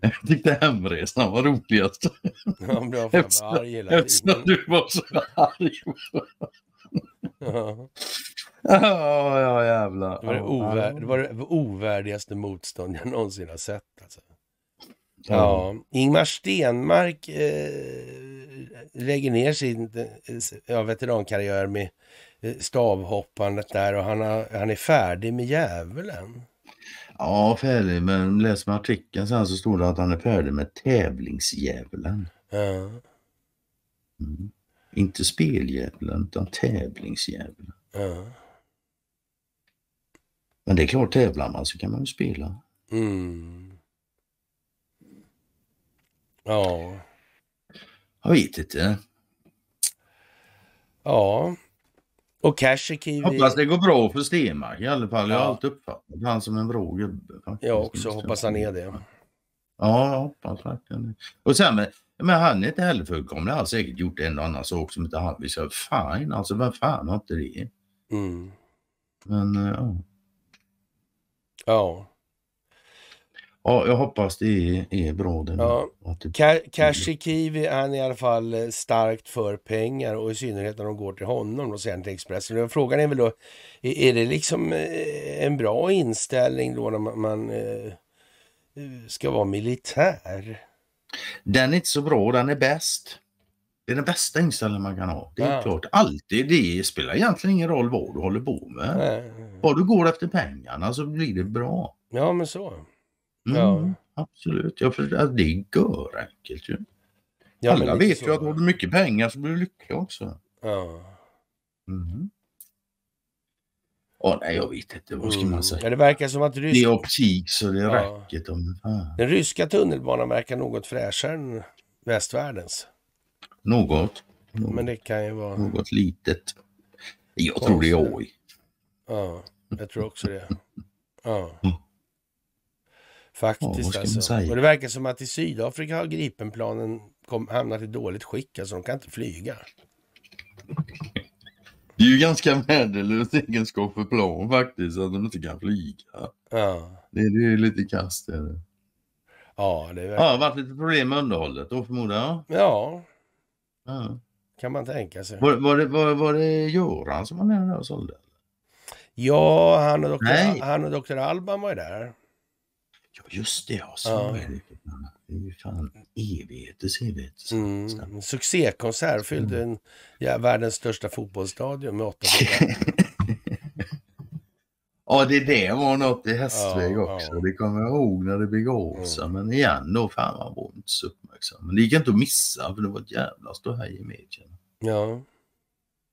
Jag tyckte hemresan var roligast. Ja, bra, fan, jag var arg hela tiden. Eftersom du var så arg. Ja, ja, ja jävlar. Det var det, ovär, det var det ovärdigaste motstånd jag någonsin har sett. Alltså. Ja. ja. Ingmar Stenmark eh, lägger ner sin ja, eh, eh, veterankarriär med eh, stavhoppandet där och han, har, han är färdig med djävulen. Ja, färdig, men läser man artikeln sen så står det att han är färdig med tävlingsdjävulen. Ja. Mm. Inte speldjävulen, utan tävlingsdjävulen. Ja. Men det är klart, tävlar man så kan man ju spela. Mm. Ja. Jag vet inte. Ja. Och Cash Kiwi... Hoppas det går bra för Stenmark i alla fall. Ja. Jag har alltid uppfattat han som en bra gubbe. Jag också hoppas han är det. Ja, jag hoppas verkligen det. Och sen med, men han är inte heller fullkomlig. Han har säkert gjort en och annan sak som inte han vill säga. Fine, alltså vem fan har inte det? Mm. Men eh, ja. Ja. Ja, jag hoppas det är, är bra. Den, ja. Det... Kashikiri han är i alla fall eh, starkt för pengar och i synnerhet när de går till honom och sen till Expressen. frågan är väl då, är det liksom eh, en bra inställning då när man, man eh, ska vara militär? Den är inte så bra, den är bäst. Det är den bästa inställningen man kan ha. Det är ja. klart, alltid. Det spelar egentligen ingen roll vad du håller på med. Nej. Bara du går efter pengarna så blir det bra. Ja, men så ja. Mm, absolut, jag förstår. Alltså, det är görenkelt ju. Ja, Alla vet ju att har du mycket pengar så blir du lycklig också. Ja. Mm. Oh, nej, jag vet inte. Vad ska mm. man säga? Ja, det verkar som att rysk... Det är optik så det ja. räcker. De... Ah. Den ryska tunnelbanan verkar något fräschare än västvärldens. Något. något. Men det kan ju vara... Något litet. Jag tror det är AI. Ja, jag tror också det. Ja. Mm. Faktiskt ja, alltså. Och det verkar som att i Sydafrika har Gripenplanen kom, hamnat i dåligt skick. Alltså de kan inte flyga. Det är ju ganska värdelös egenskap för plan faktiskt, att de inte kan flyga. Ja. Det, är ju lite kast Ja, det är verkligen... ja, det har varit lite problem med underhållet då förmodar jag? Ja. ja. Kan man tänka sig. Var, var, det, var, var det Göran som var nere och sålde? Ja, han och doktor, han och doktor Alban var ju där. Ja, just det. Ja, så ja. är det. Det är ju fan evigheters evighet. Mm. Succékonsert fyllde mm. en, ja, världens största fotbollsstadion med 800. ja, det där var något i hästväg ja, också. Ja. Det kommer jag ihåg när det begav mm. sig. Mm. Men igen då, fan man var inte så uppmärksam. Men det gick inte att missa för det var ett jävla ståhej i medierna. Ja.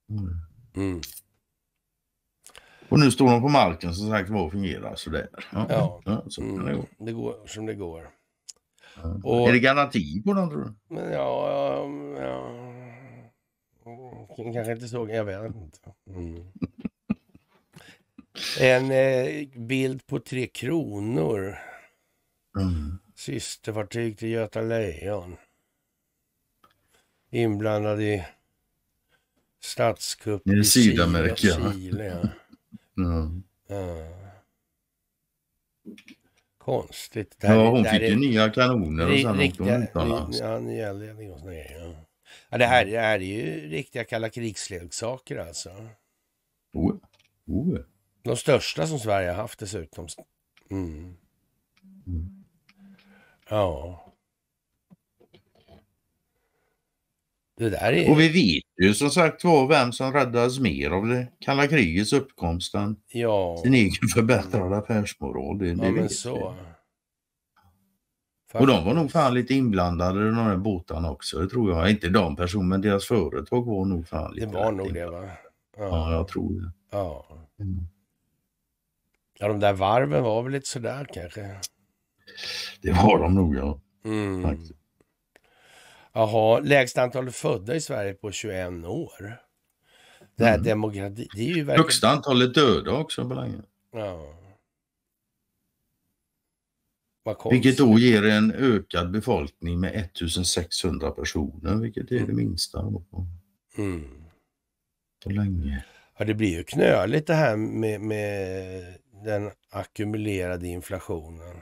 Mm. mm. Och nu står de på marken som sagt var och fungerar sådär. Ja, ja. ja så kan mm, det, gå. det går som det går. Ja. Och... är det garanti på dem tror du? Men ja, um, ja, ja. Mm, kanske inte så, jag vet inte. Mm. en eh, bild på Tre Kronor. Mm. Systerfartyg till Göta Lejon. Inblandad i statskupp i Sydamerika. Chile, Mm. Konstigt. Där, ja, hon där fick ju nya kanoner och sen riktiga, åkte hon utomlands. Alltså. Ja, nya ledningar och sådana ja. ja, det, här, det här är ju riktiga kalla krigsleksaker alltså. Oh. Oh. De största som Sverige har haft dessutom. Mm. mm. Ja. Det där är... Och vi vet ju som sagt var vem som räddas mer av det kalla krigets uppkomst än ja. sin egen förbättrade affärsmoral. Det, det ja, så. Och de var nog fan lite inblandade i de här båtarna också, det tror jag. Inte de personerna, men deras företag var nog fan lite... Det var nog det va? Ja. ja, jag tror det. Ja. Mm. ja, de där varven var väl lite sådär kanske? Det var de nog ja. Mm. Faktiskt. Jaha, lägsta antalet födda i Sverige på 21 år. Det här mm. demokrati, det är ju verkligen... Högsta antalet döda också på länge. Ja. Vilket då ger en ökad befolkning med 1600 personer, vilket är det mm. minsta på, mm. på länge. Ja, det blir ju knöligt det här med, med den ackumulerade inflationen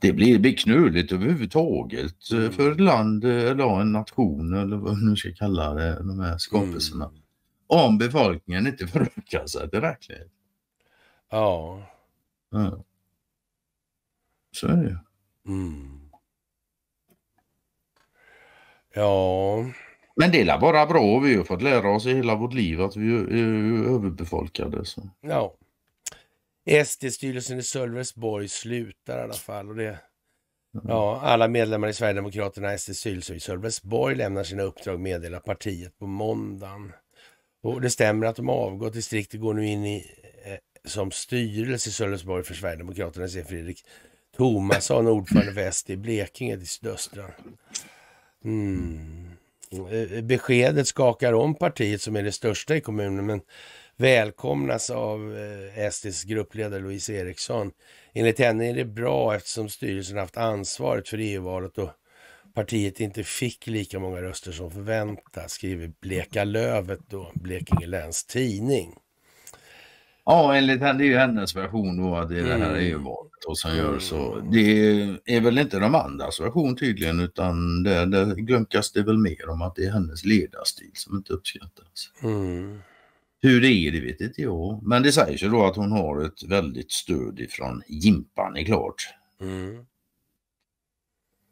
det blir knöligt överhuvudtaget eh, mm. för ett land eh, eller en nation eller vad man nu ska kalla det, de här skapelserna. Mm. Om befolkningen inte förökar sig tillräckligt. Ja. ja. Så är det ju. Mm. Ja. Men det är bara bra. Vi har fått lära oss i hela vårt liv att vi är överbefolkade. Så. Ja. SD-styrelsen i Sölvesborg slutar i alla fall. Och det, mm. ja, alla medlemmar i Sverigedemokraterna i SD-styrelsen i Sölvesborg lämnar sina uppdrag, meddelar partiet på måndagen. Och det stämmer att de avgått. Distriktet går nu in i, eh, som styrelse i Sölvesborg för Sverigedemokraterna, säger Fredrik Tomasson, ordförande för SD i Blekinge till sydöstra. Mm. Eh, eh, beskedet skakar om partiet som är det största i kommunen, men välkomnas av eh, SDs gruppledare Louise Eriksson. Enligt henne är det bra eftersom styrelsen haft ansvaret för EU-valet och partiet inte fick lika många röster som förväntat. skriver Bleka Lövet då, Blekinge Läns Tidning. Ja, enligt henne, det är ju hennes version då att det är det här mm. EU-valet och som gör så. Mm. Det är väl inte de andras version tydligen utan där, där glömkas det väl mer om att det är hennes ledarstil som inte uppskattas. Mm. Hur det är det vet inte jag. Men det sägs ju då att hon har ett väldigt stöd ifrån Jimpan är klart. Mm.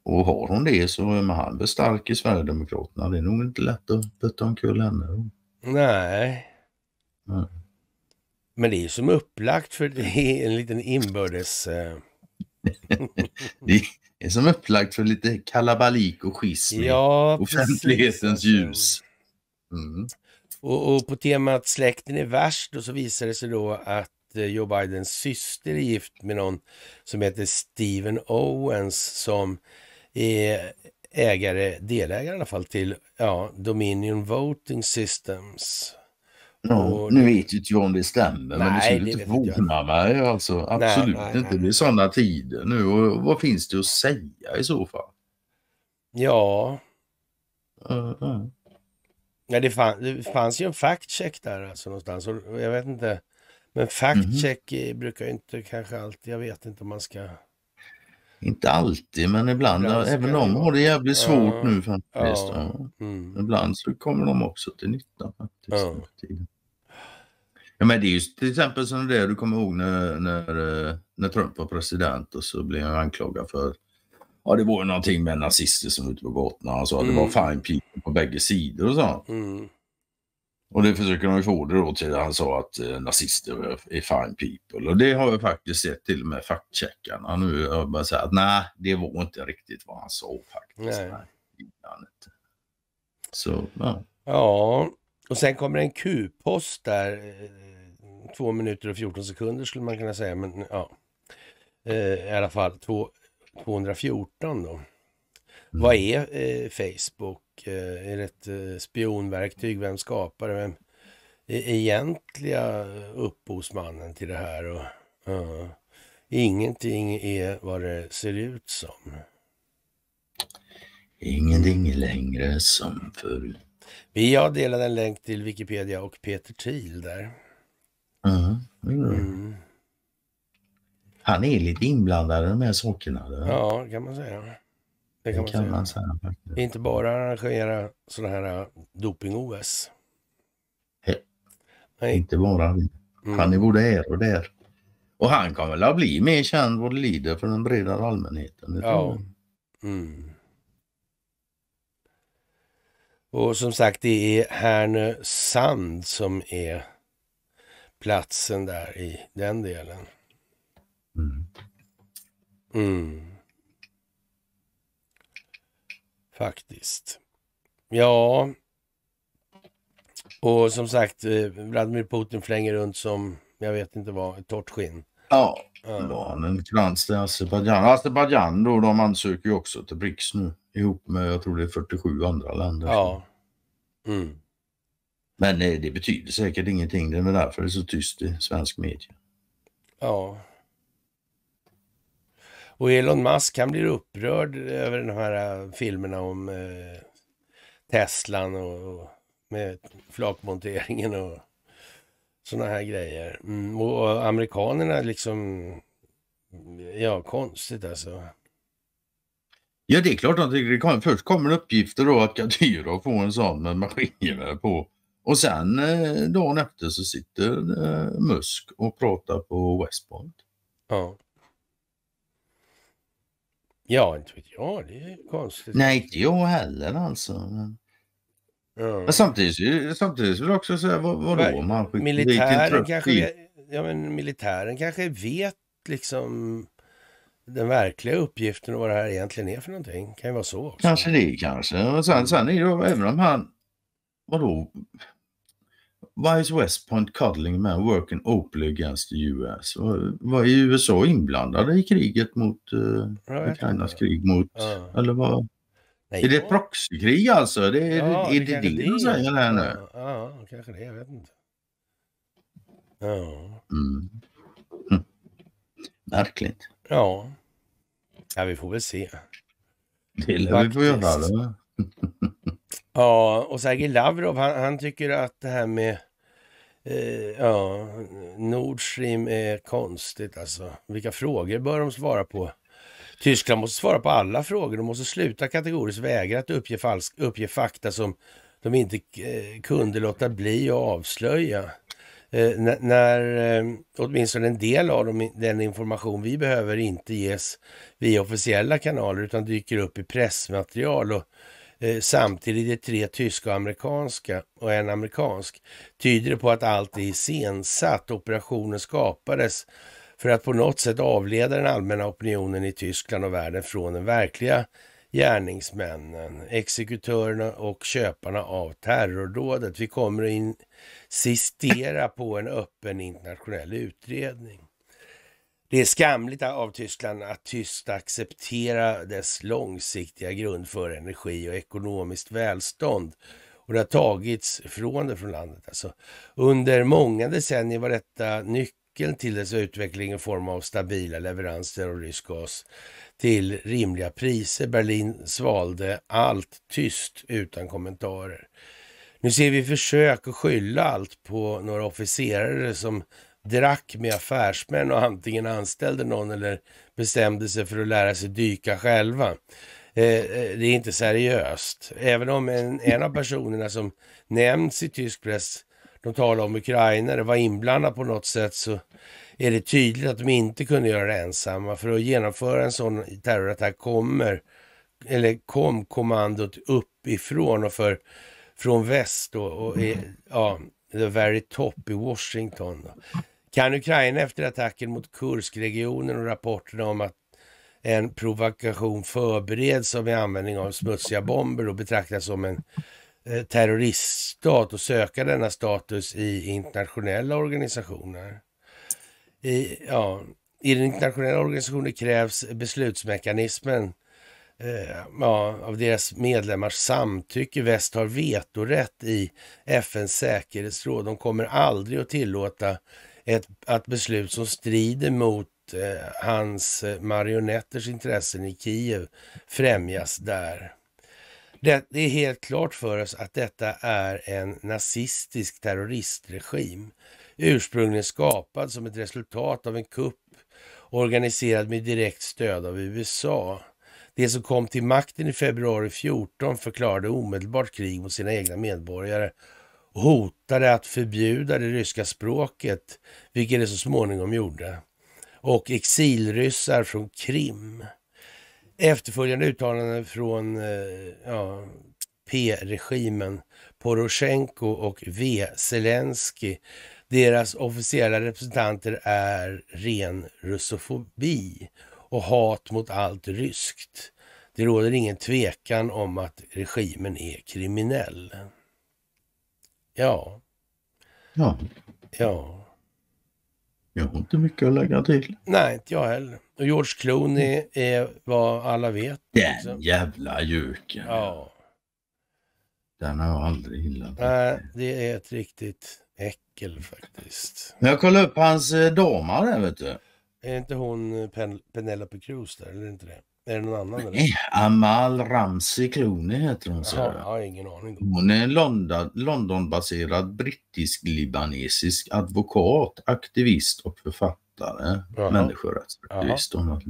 Och har hon det så är han väl stark i Sverigedemokraterna. Det är nog inte lätt att putta omkull henne. Nej. Mm. Men det är ju som upplagt för det är en liten inbördes... Eh, det är som upplagt för lite kalabalik och schism. Ja, offentlighetens precis. Alltså. ljus. Mm. Och, och, på temat släkten är värst och så visar det sig då att eh, Joe Bidens syster är gift med någon som heter Steven Owens som är ägare, delägare i alla fall till ja, Dominion Voting Systems. Ja, nu vet ju inte jag om det stämmer, nej, men det skulle inte förvåna mig. Alltså, absolut nej, nej, inte. Det är sådana tider nu. Och vad finns det att säga i så fall? Ja. Uh, uh. Ja, det, fann, det fanns ju en fact-check där alltså någonstans. Och jag vet inte. Men fact-check mm. brukar ju inte kanske alltid, jag vet inte om man ska... Inte alltid, men ibland. ibland även de har det jävligt svårt ja, nu faktiskt. Ja, mm. Ibland så kommer de också till nytta faktiskt. Ja. ja men det är ju till exempel som det du kommer ihåg när, när, eh, när Trump var president och så blev han anklagad för ja, det var ju någonting med nazister som var ute på gatorna. Han sa att det var mm. fine people på bägge sidor och så. Mm. Och det försöker de ju få det då till. Han sa att eh, nazister är fine people. Och det har jag faktiskt sett till och med faktcheckarna nu. Jag bara säga att nej, det var inte riktigt vad han sa faktiskt. Nej. Nej, Så, ja. ja, och sen kommer en Q-post där. Eh, två minuter och 14 sekunder skulle man kunna säga, men ja. Eh, I alla fall två 214 då. Mm. Vad är eh, Facebook? Eh, är det ett eh, spionverktyg? Vem skapar det? Vem är egentliga upphovsmannen till det här? Och, uh, ingenting är vad det ser ut som. Ingenting längre som full. Vi har delat en länk till Wikipedia och Peter Thiel där. Mm. Mm han är lite inblandad i de här sakerna. Eller? Ja, kan man säga. Det kan, det man, säga. man, säga. Inte bara arrangera sådana här äh, doping-OS. Nej. Inte bara mm. Han mm. är både här och där. Och han kommer väl att bli mer känd vad det lider för den breda allmänheten. Ja. Mm. Och som sagt, det är Härnösand som är platsen där i den delen. Mm. Mm. Faktiskt. Ja. Och som sagt, eh, Vladimir Putin flänger runt som, jag vet inte vad, ett torrt skinn. Ja, det var han en krans till Azerbajdzjan. Azerbajdzjan då, de ansöker ju också till BRICS nu ihop med, jag tror det är 47 andra länder. Ja. Mm. Men eh, det betyder säkert ingenting. Det är väl därför det är så tyst i svensk media. Ja, och Elon Musk han blir upprörd över de här äh, filmerna om eh, Teslan och, och med flakmonteringen och sådana här grejer. Mm, och amerikanerna liksom, ja konstigt alltså. Ja det är klart att det kom, först kommer uppgifter då att Kadyrov får en sån med maskingevär på och sen eh, dagen efter så sitter eh, Musk och pratar på West Point. Ja. Ja, inte vet jag. Det är konstigt. Nej, inte jag heller alltså. Men... Ja. Men samtidigt, samtidigt vill jag också säga, vad, vadå? Man militären, kanske, ja, men militären kanske vet liksom den verkliga uppgiften och vad det här egentligen är för någonting. Kan ju vara så. Också. Kanske det, kanske. Och sen, sen är det även om han, vadå, Why is West Point cuddling men working openly against the US? Var, är USA inblandade i kriget mot uh, eh, right. Ukrainas krig mot, uh. eller vad? Nej, är det ett proxykrig alltså? Det, är, ja, är det det, det du säger här nu? Ja, ja, kanske det. Jag vet inte. Ja. Mm. Hm. Märkligt. Ja. Ja, vi får väl se. Det lär vi få göra. Ja, och Sergej Lavrov han, han, tycker att det här med eh, ja, Nord Stream är konstigt. Alltså. Vilka frågor bör de svara på? Tyskland måste svara på alla frågor. De måste sluta kategoriskt vägra att uppge, falsk, uppge fakta som de inte eh, kunde låta bli att avslöja. Eh, när, eh, åtminstone en del av dem, den information vi behöver inte ges via officiella kanaler utan dyker upp i pressmaterial och Eh, samtidigt är tre tyska och amerikanska och en amerikansk, tyder det på att allt är iscensatt. Operationen skapades för att på något sätt avleda den allmänna opinionen i Tyskland och världen från den verkliga gärningsmännen, exekutörerna och köparna av terrordådet. Vi kommer att insistera på en öppen internationell utredning. Det är skamligt av Tyskland att tyst acceptera dess långsiktiga grund för energi och ekonomiskt välstånd. Och det har tagits från det från landet. Alltså, under många decennier var detta nyckeln till dess utveckling i form av stabila leveranser av rysk gas till rimliga priser. Berlin svalde allt tyst utan kommentarer. Nu ser vi försök att skylla allt på några officerare som drack med affärsmän och antingen anställde någon eller bestämde sig för att lära sig dyka själva. Eh, eh, det är inte seriöst. Även om en, en av personerna som nämns i tysk press, de talar om ukrainare, var inblandad på något sätt så är det tydligt att de inte kunde göra det ensamma. För att genomföra en sån terrorattack kommer, eller kom kommandot uppifrån och för, från väst då, och, är, ja, the very top i Washington. Då. Kan Ukraina efter attacken mot Kurskregionen och rapporterna om att en provokation förbereds med användning av smutsiga bomber och betraktas som en eh, terroriststat och söka denna status i internationella organisationer. I, ja, i den internationella organisationen krävs beslutsmekanismen eh, ja, av deras medlemmars samtycke. Väst har vetorätt i FNs säkerhetsråd. De kommer aldrig att tillåta ett, ett beslut som strider mot eh, hans eh, marionetters intressen i Kiev främjas där. Det, det är helt klart för oss att detta är en nazistisk terroristregim, ursprungligen skapad som ett resultat av en kupp organiserad med direkt stöd av USA. Det som kom till makten i februari 14 förklarade omedelbart krig mot sina egna medborgare hotade att förbjuda det ryska språket, vilket det så småningom gjorde, och exilryssar från Krim. Efterföljande uttalanden från eh, ja, P-regimen, Poroshenko och V. Zelensky. Deras officiella representanter är ren russofobi och hat mot allt ryskt. Det råder ingen tvekan om att regimen är kriminell. Ja. Ja. Ja. Jag har inte mycket att lägga till. Nej, inte jag heller. Och George Clooney är vad alla vet. Den liksom. jävla juken. Ja. Den har jag aldrig gillat. Nej, det är ett riktigt äckel faktiskt. Jag kollar upp hans eh, damar där vet du. Är inte hon eh, Pen Penelope Cruz där, eller inte det? Är det någon annan? Eller? Nej, Amal Ramsey Clooney heter hon. Jaha, jag har ingen aning. Hon är en Londonbaserad brittisk-libanesisk advokat, aktivist och författare. Jaha. Människorättsaktivist. Jaha.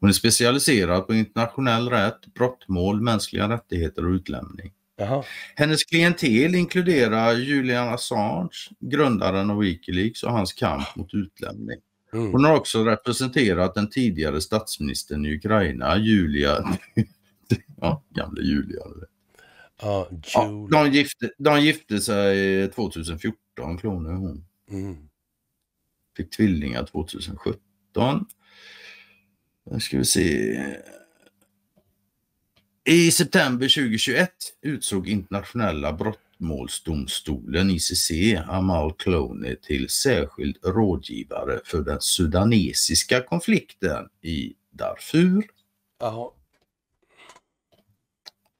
Hon är specialiserad på internationell rätt, brottmål, mänskliga rättigheter och utlämning. Jaha. Hennes klientel inkluderar Julian Assange, grundaren av Wikileaks och hans kamp mot utlämning. Mm. Hon har också representerat den tidigare statsministern i Ukraina, Julia... ja, gamla Julia. Ja, ja, de, gifte, de gifte sig 2014, kloner hon. Mm. Fick tvillingar 2017. Nu ska vi se. I september 2021 utsåg internationella brott brottmålsdomstolen ICC Amal Clooney till särskild rådgivare för den sudanesiska konflikten i Darfur. Jaha.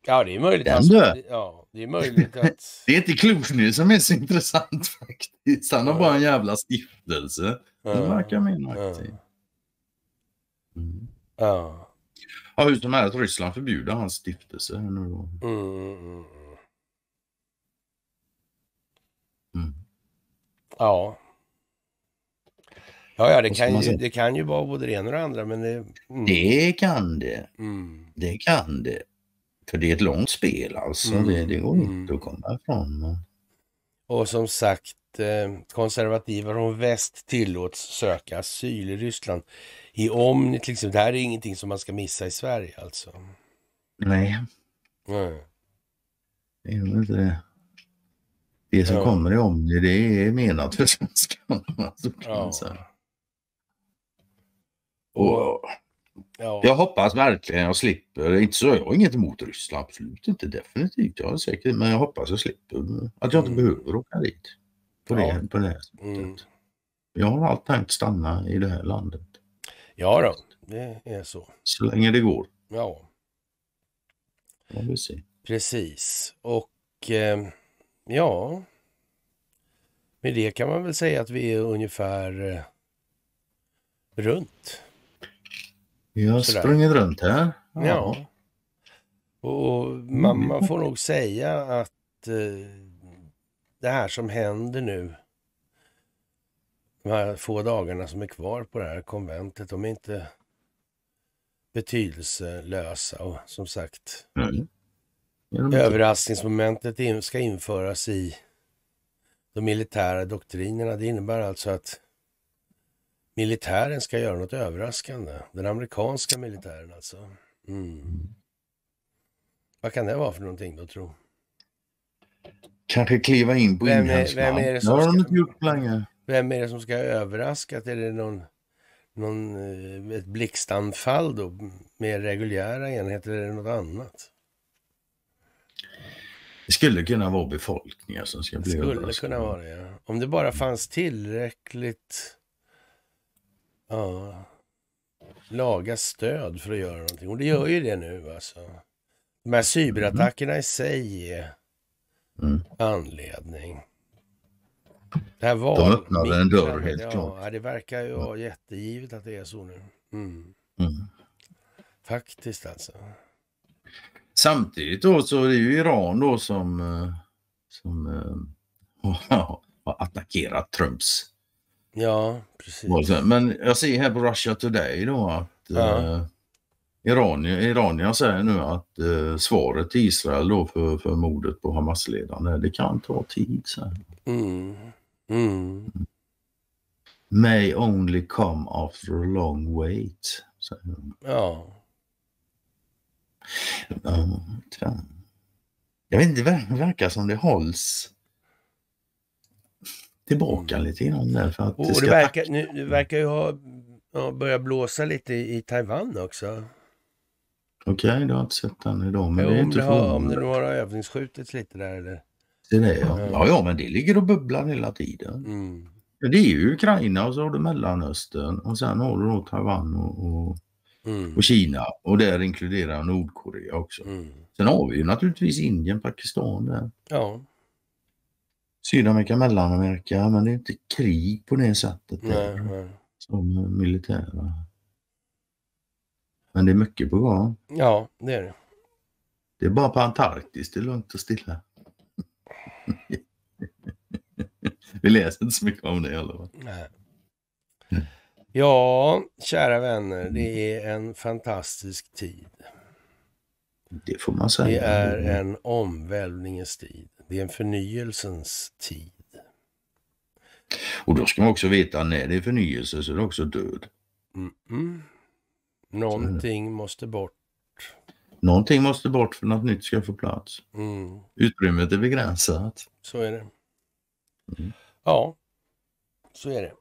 Ja, det är möjligt. Den alltså, ja, det är möjligt att... det är inte Clooney som är så intressant faktiskt. Han har ja. bara en jävla stiftelse. Det verkar mer aktiv. Mm. Ja. Ja, hur som helst, Ryssland förbjuder hans stiftelse. Nu Mm, mm, mm. Mm. Ja. Ja, ja det, kan ju, det kan ju vara både det ena och det andra. Men det, mm. det kan det. Mm. Det kan det. För det är ett långt spel alltså. Mm. Det, det går inte mm. att komma ifrån. Och som sagt, eh, konservativa från väst tillåts söka asyl i Ryssland. I Omni till Det här är ingenting som man ska missa i Sverige alltså. Nej. Nej. Det är inte det. Det som ja. kommer i Omni det är menat för svenskarna. Alltså, ja. Och, ja. Jag hoppas verkligen jag slipper. Inte så, jag har inget emot Ryssland, absolut inte. Definitivt, jag är säker. Men jag hoppas jag slipper. Att jag inte mm. behöver åka dit. På, ja. det, på det här sättet. Mm. Jag har alltid tänkt stanna i det här landet. Ja då, det är så. Så länge det går. Ja. ja Precis. Och... Eh... Ja, med det kan man väl säga att vi är ungefär eh, runt. Vi har Sådär. sprungit runt här. Ja. ja. Och mamma får nog säga att eh, det här som händer nu, de här få dagarna som är kvar på det här konventet, de är inte betydelselösa och som sagt, mm. Överraskningsmomentet ska införas i de militära doktrinerna. Det innebär alltså att militären ska göra något överraskande. Den amerikanska militären alltså. Mm. Vad kan det vara för någonting då tro? Kanske kliva in på vem är, vem är det som ska, Vem är det som ska överraska? Är det någon, någon, eh, ett blixtanfall då med reguljära enheter eller något annat? Det skulle kunna vara befolkningar som ska bli skulle överraskade. kunna vara det, ja. Om det bara fanns tillräckligt ja, laga stöd för att göra någonting. Och det gör ju det nu alltså. De här cyberattackerna i sig är mm. anledning. Det här var De öppnade en dörr helt ja, klart. det verkar ju vara jättegivet att det är så nu. Mm. Mm. Faktiskt alltså. Samtidigt då så är det ju Iran då som, eh, som eh, har attackerat Trumps. Ja, precis. Men jag ser här på Russia Today då att ja. eh, Iranier, Iranier säger nu att eh, svaret till Israel då för, för mordet på Hamas-ledaren, det kan ta tid. Så. Mm. Mm. May only come after a long wait. Så. Ja, jag vet inte, det verkar som det hålls tillbaka mm. lite grann där för att oh, det, ska det verkar, nu, det verkar ju ha ja, börjat blåsa lite i, Taiwan också. Okej, okay, du har inte sett den idag. Men jo, det är inte det har, om det har övningsskjutits lite där eller? Det är det, ja. Mm. ja. ja, men det ligger och bubblar hela tiden. Mm. Det är ju Ukraina och så har du Mellanöstern och sen har du då Taiwan och, och Mm. Och Kina och där inkluderar Nordkorea också. Mm. Sen har vi ju naturligtvis Indien, Pakistan där. Ja. Sydamerika, Mellanamerika, men det är inte krig på det sättet där. Nej, nej. Som militära. Men det är mycket på gång. Ja, det är det. Det är bara på Antarktis det är lugnt och stilla. Vi läser inte så mycket om det i alla fall. Nej. Ja, kära vänner, det är en fantastisk tid. Det får man säga. Det är en omvälvningens tid. Det är en förnyelsens tid. Och då ska man också veta, när det är förnyelse så är det också död. Mm -mm. Någonting måste bort. Någonting måste bort för något nytt ska få plats. Mm. Utrymmet är begränsat. Så är det. Mm. Ja, så är det.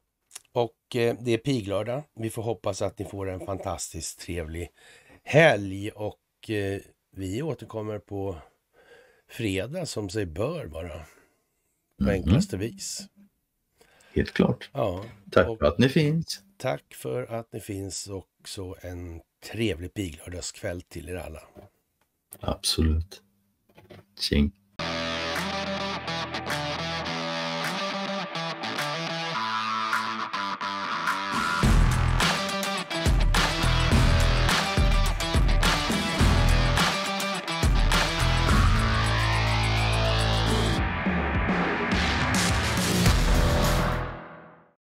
Och eh, det är piglördag. Vi får hoppas att ni får en fantastiskt trevlig helg och eh, vi återkommer på fredag som sig bör bara. På mm. enklaste vis. Helt klart. Ja, tack för att ni finns. Tack för att ni finns och så en trevlig piglördagskväll till er alla. Absolut. Tjing.